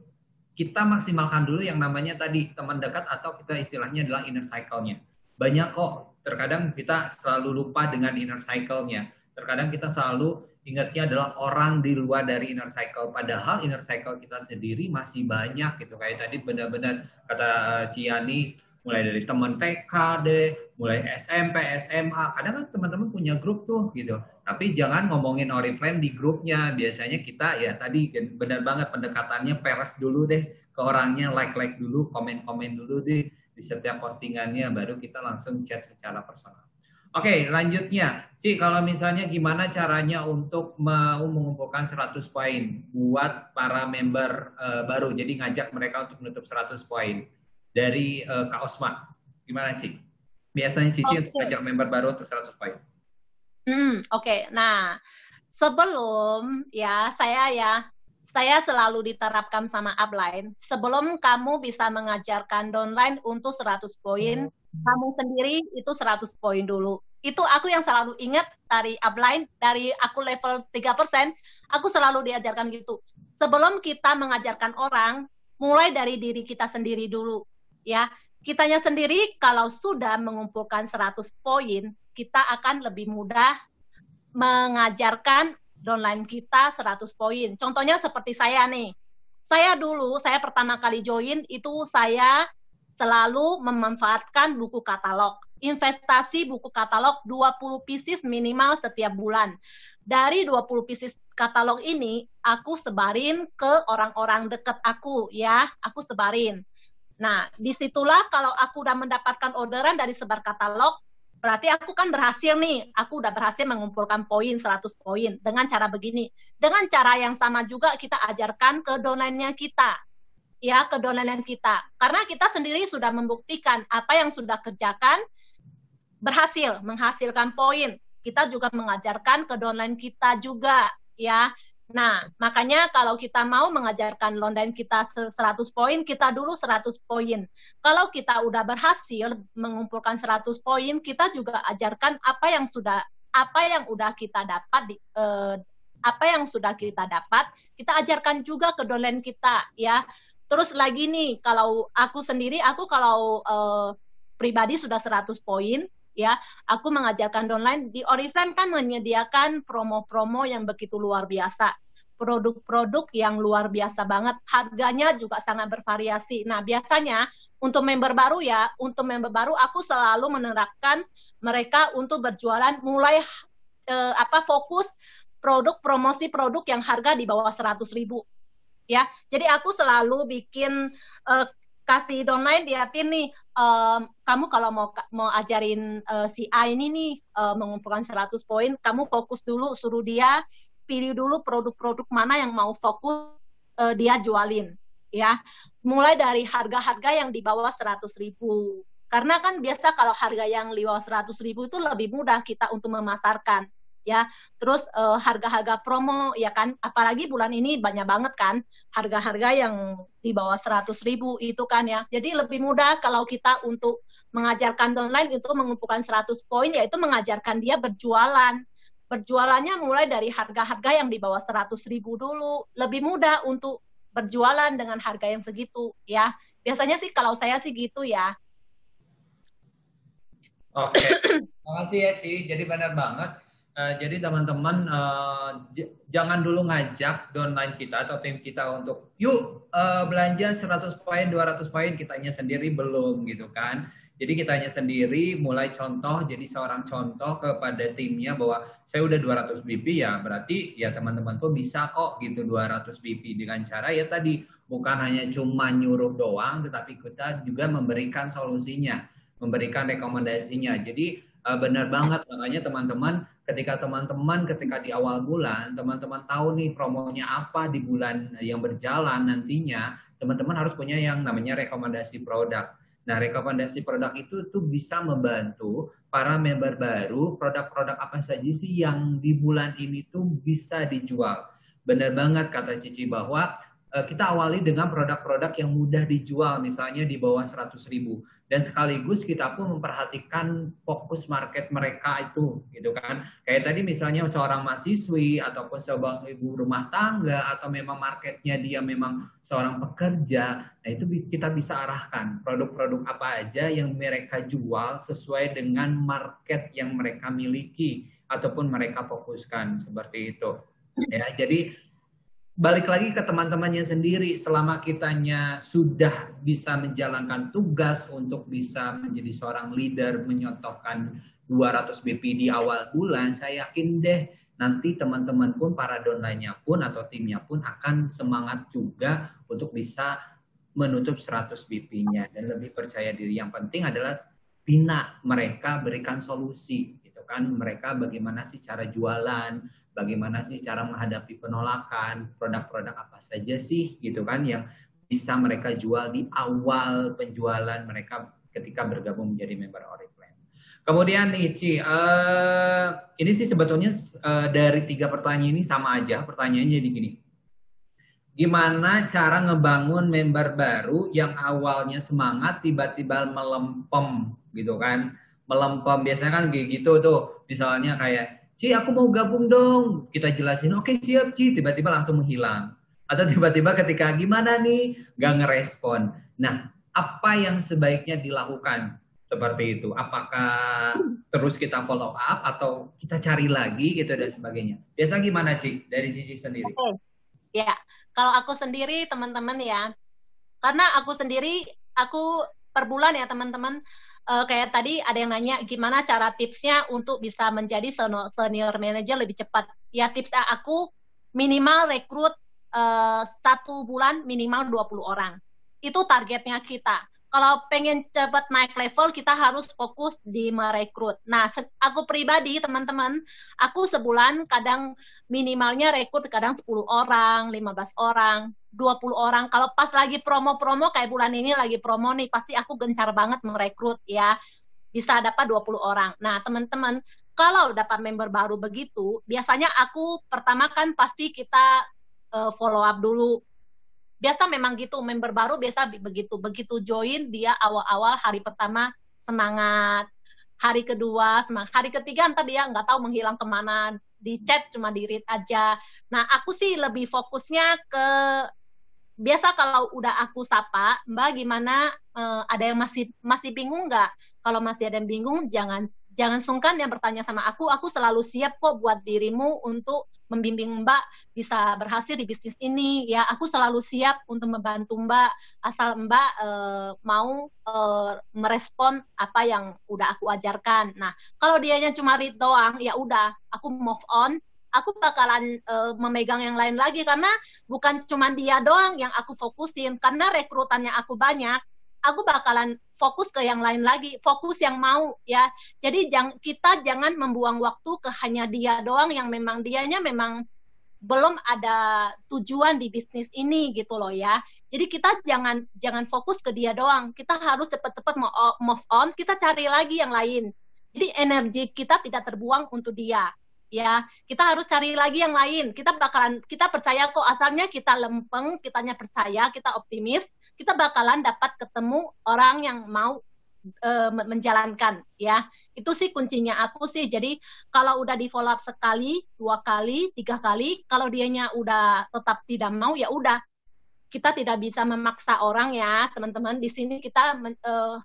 kita maksimalkan dulu yang namanya tadi teman dekat atau kita istilahnya adalah inner cycle-nya. Banyak kok terkadang kita selalu lupa dengan inner cycle-nya Terkadang kita selalu ingatnya adalah orang di luar dari inner cycle. Padahal inner cycle kita sendiri masih banyak gitu. Kayak tadi benar-benar kata eh, Ciani, mulai dari teman TK deh, mulai SMP, SMA. Kadang kan teman-teman punya grup tuh gitu. Tapi jangan ngomongin Oriflame di grupnya. Biasanya kita ya tadi benar banget pendekatannya peres dulu deh ke orangnya, like-like dulu, komen-komen dulu deh di setiap postingannya, baru kita langsung chat secara personal. Oke, okay, lanjutnya. Ci, kalau misalnya gimana caranya untuk mau mengumpulkan 100 poin buat para member uh, baru. Jadi ngajak mereka untuk menutup 100 poin dari uh, Kak Osma. Gimana, Ci? Biasanya Cici okay. untuk ngajak member baru untuk 100 poin. Hmm, oke. Okay. Nah, sebelum ya saya ya saya selalu diterapkan sama upline. Sebelum kamu bisa mengajarkan downline untuk 100 poin, hmm kamu sendiri itu 100 poin dulu. Itu aku yang selalu ingat dari upline, dari aku level 3%, aku selalu diajarkan gitu. Sebelum kita mengajarkan orang, mulai dari diri kita sendiri dulu. ya Kitanya sendiri kalau sudah mengumpulkan 100 poin, kita akan lebih mudah mengajarkan downline kita 100 poin. Contohnya seperti saya nih. Saya dulu, saya pertama kali join itu saya selalu memanfaatkan buku katalog. Investasi buku katalog 20 pieces minimal setiap bulan. Dari 20 pieces katalog ini, aku sebarin ke orang-orang dekat aku ya, aku sebarin. Nah, disitulah kalau aku udah mendapatkan orderan dari sebar katalog, berarti aku kan berhasil nih, aku udah berhasil mengumpulkan poin 100 poin dengan cara begini. Dengan cara yang sama juga kita ajarkan ke donainnya kita ya kedonanan kita karena kita sendiri sudah membuktikan apa yang sudah kerjakan berhasil menghasilkan poin kita juga mengajarkan kedonanan kita juga ya nah makanya kalau kita mau mengajarkan londain kita 100 poin kita dulu 100 poin kalau kita udah berhasil mengumpulkan 100 poin kita juga ajarkan apa yang sudah apa yang udah kita dapat di, eh, apa yang sudah kita dapat kita ajarkan juga ke kedolenan kita ya Terus lagi nih, kalau aku sendiri, aku kalau uh, pribadi sudah 100 poin, ya. Aku mengajarkan online di Oriflame kan menyediakan promo-promo yang begitu luar biasa. Produk-produk yang luar biasa banget, harganya juga sangat bervariasi. Nah, biasanya untuk member baru ya, untuk member baru aku selalu menerapkan mereka untuk berjualan mulai uh, apa fokus produk promosi produk yang harga di bawah ribu ya. Jadi aku selalu bikin uh, kasih di dia nih um, kamu kalau mau mau ajarin uh, si A ini nih uh, mengumpulkan 100 poin, kamu fokus dulu suruh dia pilih dulu produk-produk mana yang mau fokus uh, dia jualin ya. Mulai dari harga-harga yang di bawah 100 ribu karena kan biasa kalau harga yang di bawah 100 ribu itu lebih mudah kita untuk memasarkan ya. Terus eh, harga-harga promo ya kan, apalagi bulan ini banyak banget kan harga-harga yang di bawah 100 ribu itu kan ya. Jadi lebih mudah kalau kita untuk mengajarkan online itu mengumpulkan 100 poin yaitu mengajarkan dia berjualan berjualannya mulai dari harga-harga yang di bawah 100 ribu dulu. Lebih mudah untuk berjualan dengan harga yang segitu, ya. Biasanya sih kalau saya sih gitu ya. Oke, okay. kasih ya Ci. Jadi benar banget Eh, jadi teman-teman uh, jangan dulu ngajak downline kita atau tim kita untuk yuk uh, belanja 100 poin, 200 poin kitanya sendiri belum gitu kan. Jadi kitanya sendiri mulai contoh jadi seorang contoh kepada timnya bahwa saya udah 200 BP ya berarti ya teman-teman tuh bisa kok gitu 200 BP dengan cara ya tadi bukan hanya cuma nyuruh doang tetapi kita juga memberikan solusinya, memberikan rekomendasinya. Jadi uh, benar banget makanya teman-teman ketika teman-teman ketika di awal bulan teman-teman tahu nih promonya apa di bulan yang berjalan nantinya teman-teman harus punya yang namanya rekomendasi produk Nah, rekomendasi produk itu tuh bisa membantu para member baru produk-produk apa saja sih yang di bulan ini tuh bisa dijual. Benar banget kata Cici bahwa Eh, kita awali dengan produk-produk yang mudah dijual, misalnya di bawah 100 ribu. Dan sekaligus kita pun memperhatikan fokus market mereka itu, gitu kan. Kayak tadi misalnya seorang mahasiswi, ataupun seorang ibu rumah tangga, atau memang marketnya dia memang seorang pekerja. Nah itu kita bisa arahkan produk-produk apa aja yang mereka jual sesuai dengan market yang mereka miliki, ataupun mereka fokuskan, seperti itu. Ya, jadi balik lagi ke teman-temannya sendiri selama kitanya sudah bisa menjalankan tugas untuk bisa menjadi seorang leader menyotokkan 200 BP di awal bulan saya yakin deh nanti teman-teman pun para donanya pun atau timnya pun akan semangat juga untuk bisa menutup 100 BP-nya dan lebih percaya diri yang penting adalah bina mereka berikan solusi gitu kan mereka bagaimana sih cara jualan bagaimana sih cara menghadapi penolakan, produk-produk apa saja sih gitu kan yang bisa mereka jual di awal penjualan mereka ketika bergabung menjadi member Oriflame. Kemudian Ici, uh, eh, ini sih sebetulnya uh, dari tiga pertanyaan ini sama aja. Pertanyaannya jadi gini, gimana cara ngebangun member baru yang awalnya semangat tiba-tiba melempem gitu kan? Melempem biasanya kan gitu tuh, misalnya kayak Ci, aku mau gabung dong. Kita jelasin, oke okay, siap Ci, tiba-tiba langsung menghilang. Atau tiba-tiba ketika gimana nih, gak ngerespon. Nah, apa yang sebaiknya dilakukan seperti itu? Apakah terus kita follow up atau kita cari lagi gitu dan sebagainya? Biasa gimana Ci, dari Cici sendiri? Okay. Ya, kalau aku sendiri teman-teman ya, karena aku sendiri, aku per bulan ya teman-teman, uh, kayak tadi ada yang nanya gimana cara tipsnya untuk bisa menjadi senior manager lebih cepat. Ya tips aku minimal rekrut uh, satu bulan minimal 20 orang. Itu targetnya kita kalau pengen cepat naik level kita harus fokus di merekrut. Nah, aku pribadi teman-teman, aku sebulan kadang minimalnya rekrut kadang 10 orang, 15 orang, 20 orang. Kalau pas lagi promo-promo kayak bulan ini lagi promo nih, pasti aku gencar banget merekrut ya. Bisa dapat 20 orang. Nah, teman-teman, kalau dapat member baru begitu, biasanya aku pertama kan pasti kita uh, follow up dulu biasa memang gitu member baru biasa begitu begitu join dia awal-awal hari pertama semangat hari kedua semangat hari ketiga ntar dia nggak tahu menghilang kemana di chat cuma di read aja nah aku sih lebih fokusnya ke biasa kalau udah aku sapa mbak gimana e, ada yang masih masih bingung nggak kalau masih ada yang bingung jangan jangan sungkan yang bertanya sama aku aku selalu siap kok buat dirimu untuk membimbing Mbak bisa berhasil di bisnis ini. Ya, aku selalu siap untuk membantu Mbak asal Mbak e, mau e, merespon apa yang udah aku ajarkan. Nah, kalau dianya cuma read doang, ya udah, aku move on. Aku bakalan e, memegang yang lain lagi karena bukan cuma dia doang yang aku fokusin karena rekrutannya aku banyak aku bakalan fokus ke yang lain lagi, fokus yang mau ya. Jadi jang, kita jangan membuang waktu ke hanya dia doang yang memang dianya memang belum ada tujuan di bisnis ini gitu loh ya. Jadi kita jangan jangan fokus ke dia doang. Kita harus cepat-cepat move on, kita cari lagi yang lain. Jadi energi kita tidak terbuang untuk dia ya kita harus cari lagi yang lain kita bakalan kita percaya kok asalnya kita lempeng kitanya percaya kita optimis kita bakalan dapat ketemu orang yang mau uh, menjalankan ya itu sih kuncinya aku sih jadi kalau udah di follow up sekali dua kali tiga kali kalau dianya udah tetap tidak mau ya udah kita tidak bisa memaksa orang ya teman-teman di sini kita uh,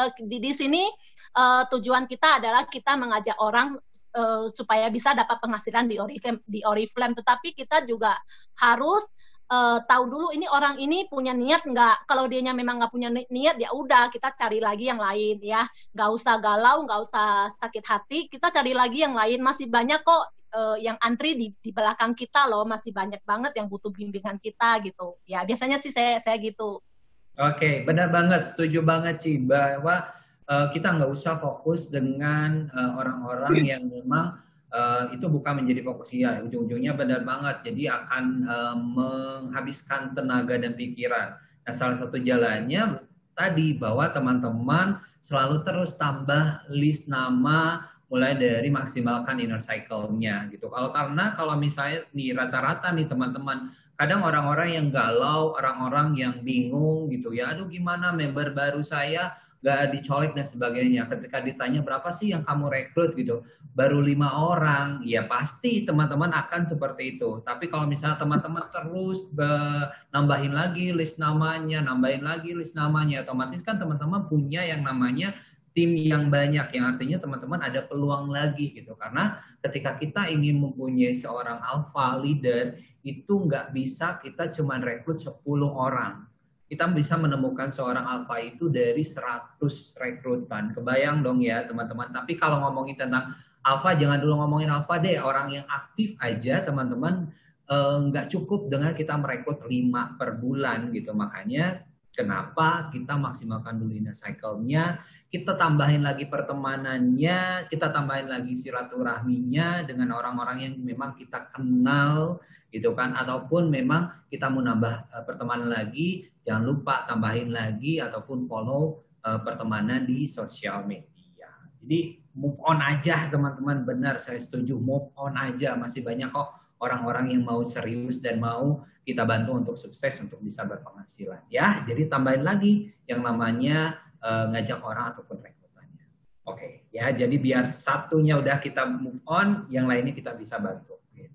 uh, di, di sini uh, tujuan kita adalah kita mengajak orang uh, supaya bisa dapat penghasilan di Oriflame di Oriflame tetapi kita juga harus uh, tahu dulu ini orang ini punya niat nggak kalau dianya memang nggak punya niat ya udah kita cari lagi yang lain ya nggak usah galau nggak usah sakit hati kita cari lagi yang lain masih banyak kok uh, yang antri di, di belakang kita loh masih banyak banget yang butuh bimbingan kita gitu ya biasanya sih saya saya gitu oke okay, benar banget setuju banget sih bahwa uh, kita nggak usah fokus dengan orang-orang uh, orang -orang yang memang uh, itu bukan menjadi fokus fokusnya ujung-ujungnya benar banget jadi akan eh, menghabiskan tenaga dan pikiran nah salah satu jalannya tadi bahwa teman-teman selalu terus tambah list nama mulai dari maksimalkan inner cycle-nya gitu. Kalau karena kalau misalnya nih rata-rata nih teman-teman, kadang orang-orang yang galau, orang-orang yang bingung gitu ya. Aduh gimana member baru saya gak dicolek dan sebagainya. Ketika ditanya berapa sih yang kamu rekrut gitu, baru lima orang, ya pasti teman-teman akan seperti itu. Tapi kalau misalnya teman-teman terus nambahin lagi list namanya, nambahin lagi list namanya, otomatis kan teman-teman punya yang namanya tim yang banyak yang artinya teman-teman ada peluang lagi gitu karena ketika kita ingin mempunyai seorang alpha leader itu nggak bisa kita cuma rekrut 10 orang kita bisa menemukan seorang alfa itu dari 100 rekrutan. Kebayang dong ya teman-teman. Tapi kalau ngomongin tentang alfa, jangan dulu ngomongin alfa deh. Orang yang aktif aja teman-teman eh, nggak -teman, cukup dengan kita merekrut 5 per bulan gitu. Makanya kenapa kita maksimalkan dulu inner cycle-nya, kita tambahin lagi pertemanannya, kita tambahin lagi silaturahminya dengan orang-orang yang memang kita kenal gitu kan ataupun memang kita mau nambah eh, pertemanan lagi, jangan lupa tambahin lagi ataupun follow eh, pertemanan di sosial media. Jadi move on aja teman-teman, benar saya setuju move on aja masih banyak kok orang-orang yang mau serius dan mau kita bantu untuk sukses untuk bisa berpenghasilan ya. Jadi tambahin lagi yang namanya uh, ngajak orang ataupun rekrutannya. Oke, okay, ya jadi biar satunya udah kita move on, yang lainnya kita bisa bantu. Gitu.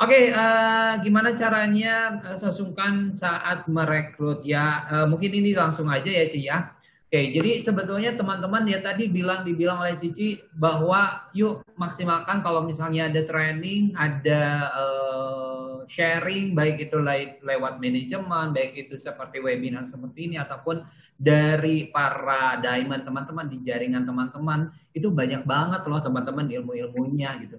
Oke, okay, uh, eh, gimana caranya eh, sesungkan saat merekrut ya? Uh, mungkin ini langsung aja ya, Ci ya. Oke, okay, jadi sebetulnya teman-teman ya tadi bilang dibilang oleh Cici bahwa yuk maksimalkan kalau misalnya ada training, ada uh, sharing baik itu lewat manajemen baik itu seperti webinar seperti ini ataupun dari para diamond teman-teman di jaringan teman-teman itu banyak banget loh teman-teman ilmu-ilmunya gitu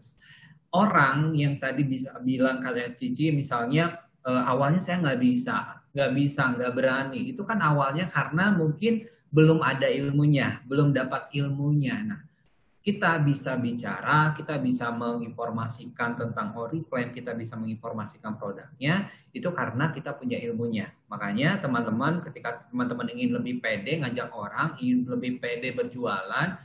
orang yang tadi bisa bilang kalian cici misalnya eh, awalnya saya nggak bisa nggak bisa nggak berani itu kan awalnya karena mungkin belum ada ilmunya belum dapat ilmunya nah kita bisa bicara, kita bisa menginformasikan tentang Oriflame, kita bisa menginformasikan produknya, itu karena kita punya ilmunya. Makanya teman-teman ketika teman-teman ingin lebih pede ngajak orang, ingin lebih pede berjualan,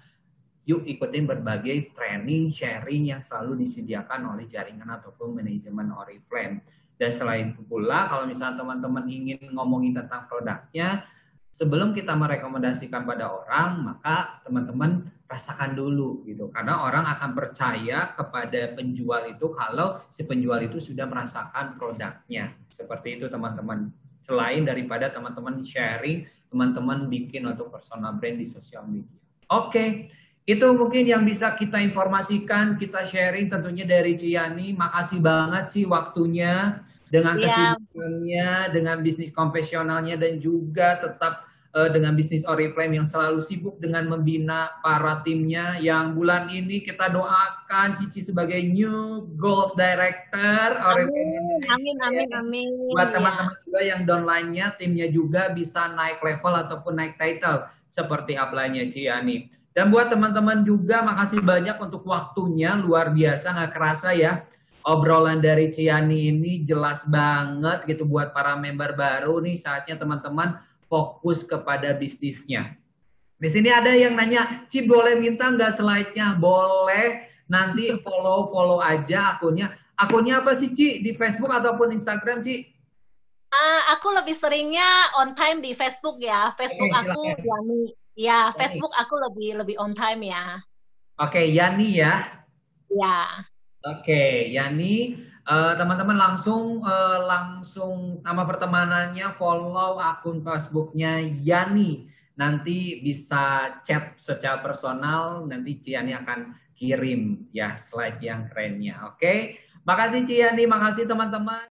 yuk ikutin berbagai training, sharing yang selalu disediakan oleh jaringan ataupun manajemen Oriflame. Dan selain itu pula, kalau misalnya teman-teman ingin ngomongin tentang produknya, sebelum kita merekomendasikan pada orang, maka teman-teman rasakan dulu gitu karena orang akan percaya kepada penjual itu kalau si penjual itu sudah merasakan produknya seperti itu teman-teman selain daripada teman-teman sharing teman-teman bikin untuk personal brand di sosial media oke okay. itu mungkin yang bisa kita informasikan kita sharing tentunya dari Ciani makasih banget sih waktunya dengan iya. kesibukannya yeah. dengan bisnis konvensionalnya dan juga tetap Eh, dengan bisnis Oriflame yang selalu sibuk dengan membina para timnya yang bulan ini kita doakan Cici sebagai new gold director Oriflame Amin Amin ya. amin amin. Buat ya. teman-teman ya. juga yang downline-nya timnya juga bisa naik level ataupun naik title seperti upline-nya Ciani. Dan buat teman-teman juga makasih banyak untuk waktunya luar biasa nggak kerasa ya obrolan dari Ciani ini jelas banget gitu buat para member baru nih saatnya teman-teman fokus kepada bisnisnya. Di sini ada yang nanya, Ci boleh minta nggak slide-nya? Boleh, nanti follow-follow aja akunnya. Akunnya apa sih Ci? Di Facebook ataupun Instagram Ci? Uh, aku lebih seringnya on time di Facebook ya. Facebook okay, eh, aku Yani. Ya, okay. Facebook aku lebih lebih on time ya. Oke, okay, Yani ya. Ya. Oke, okay, Yani. Eh, teman-teman uh, langsung uh, langsung nama pertemanannya follow akun Facebooknya Yani nanti bisa chat secara personal nanti Ciani akan kirim ya slide yang kerennya oke okay? makasih Ciani makasih teman-teman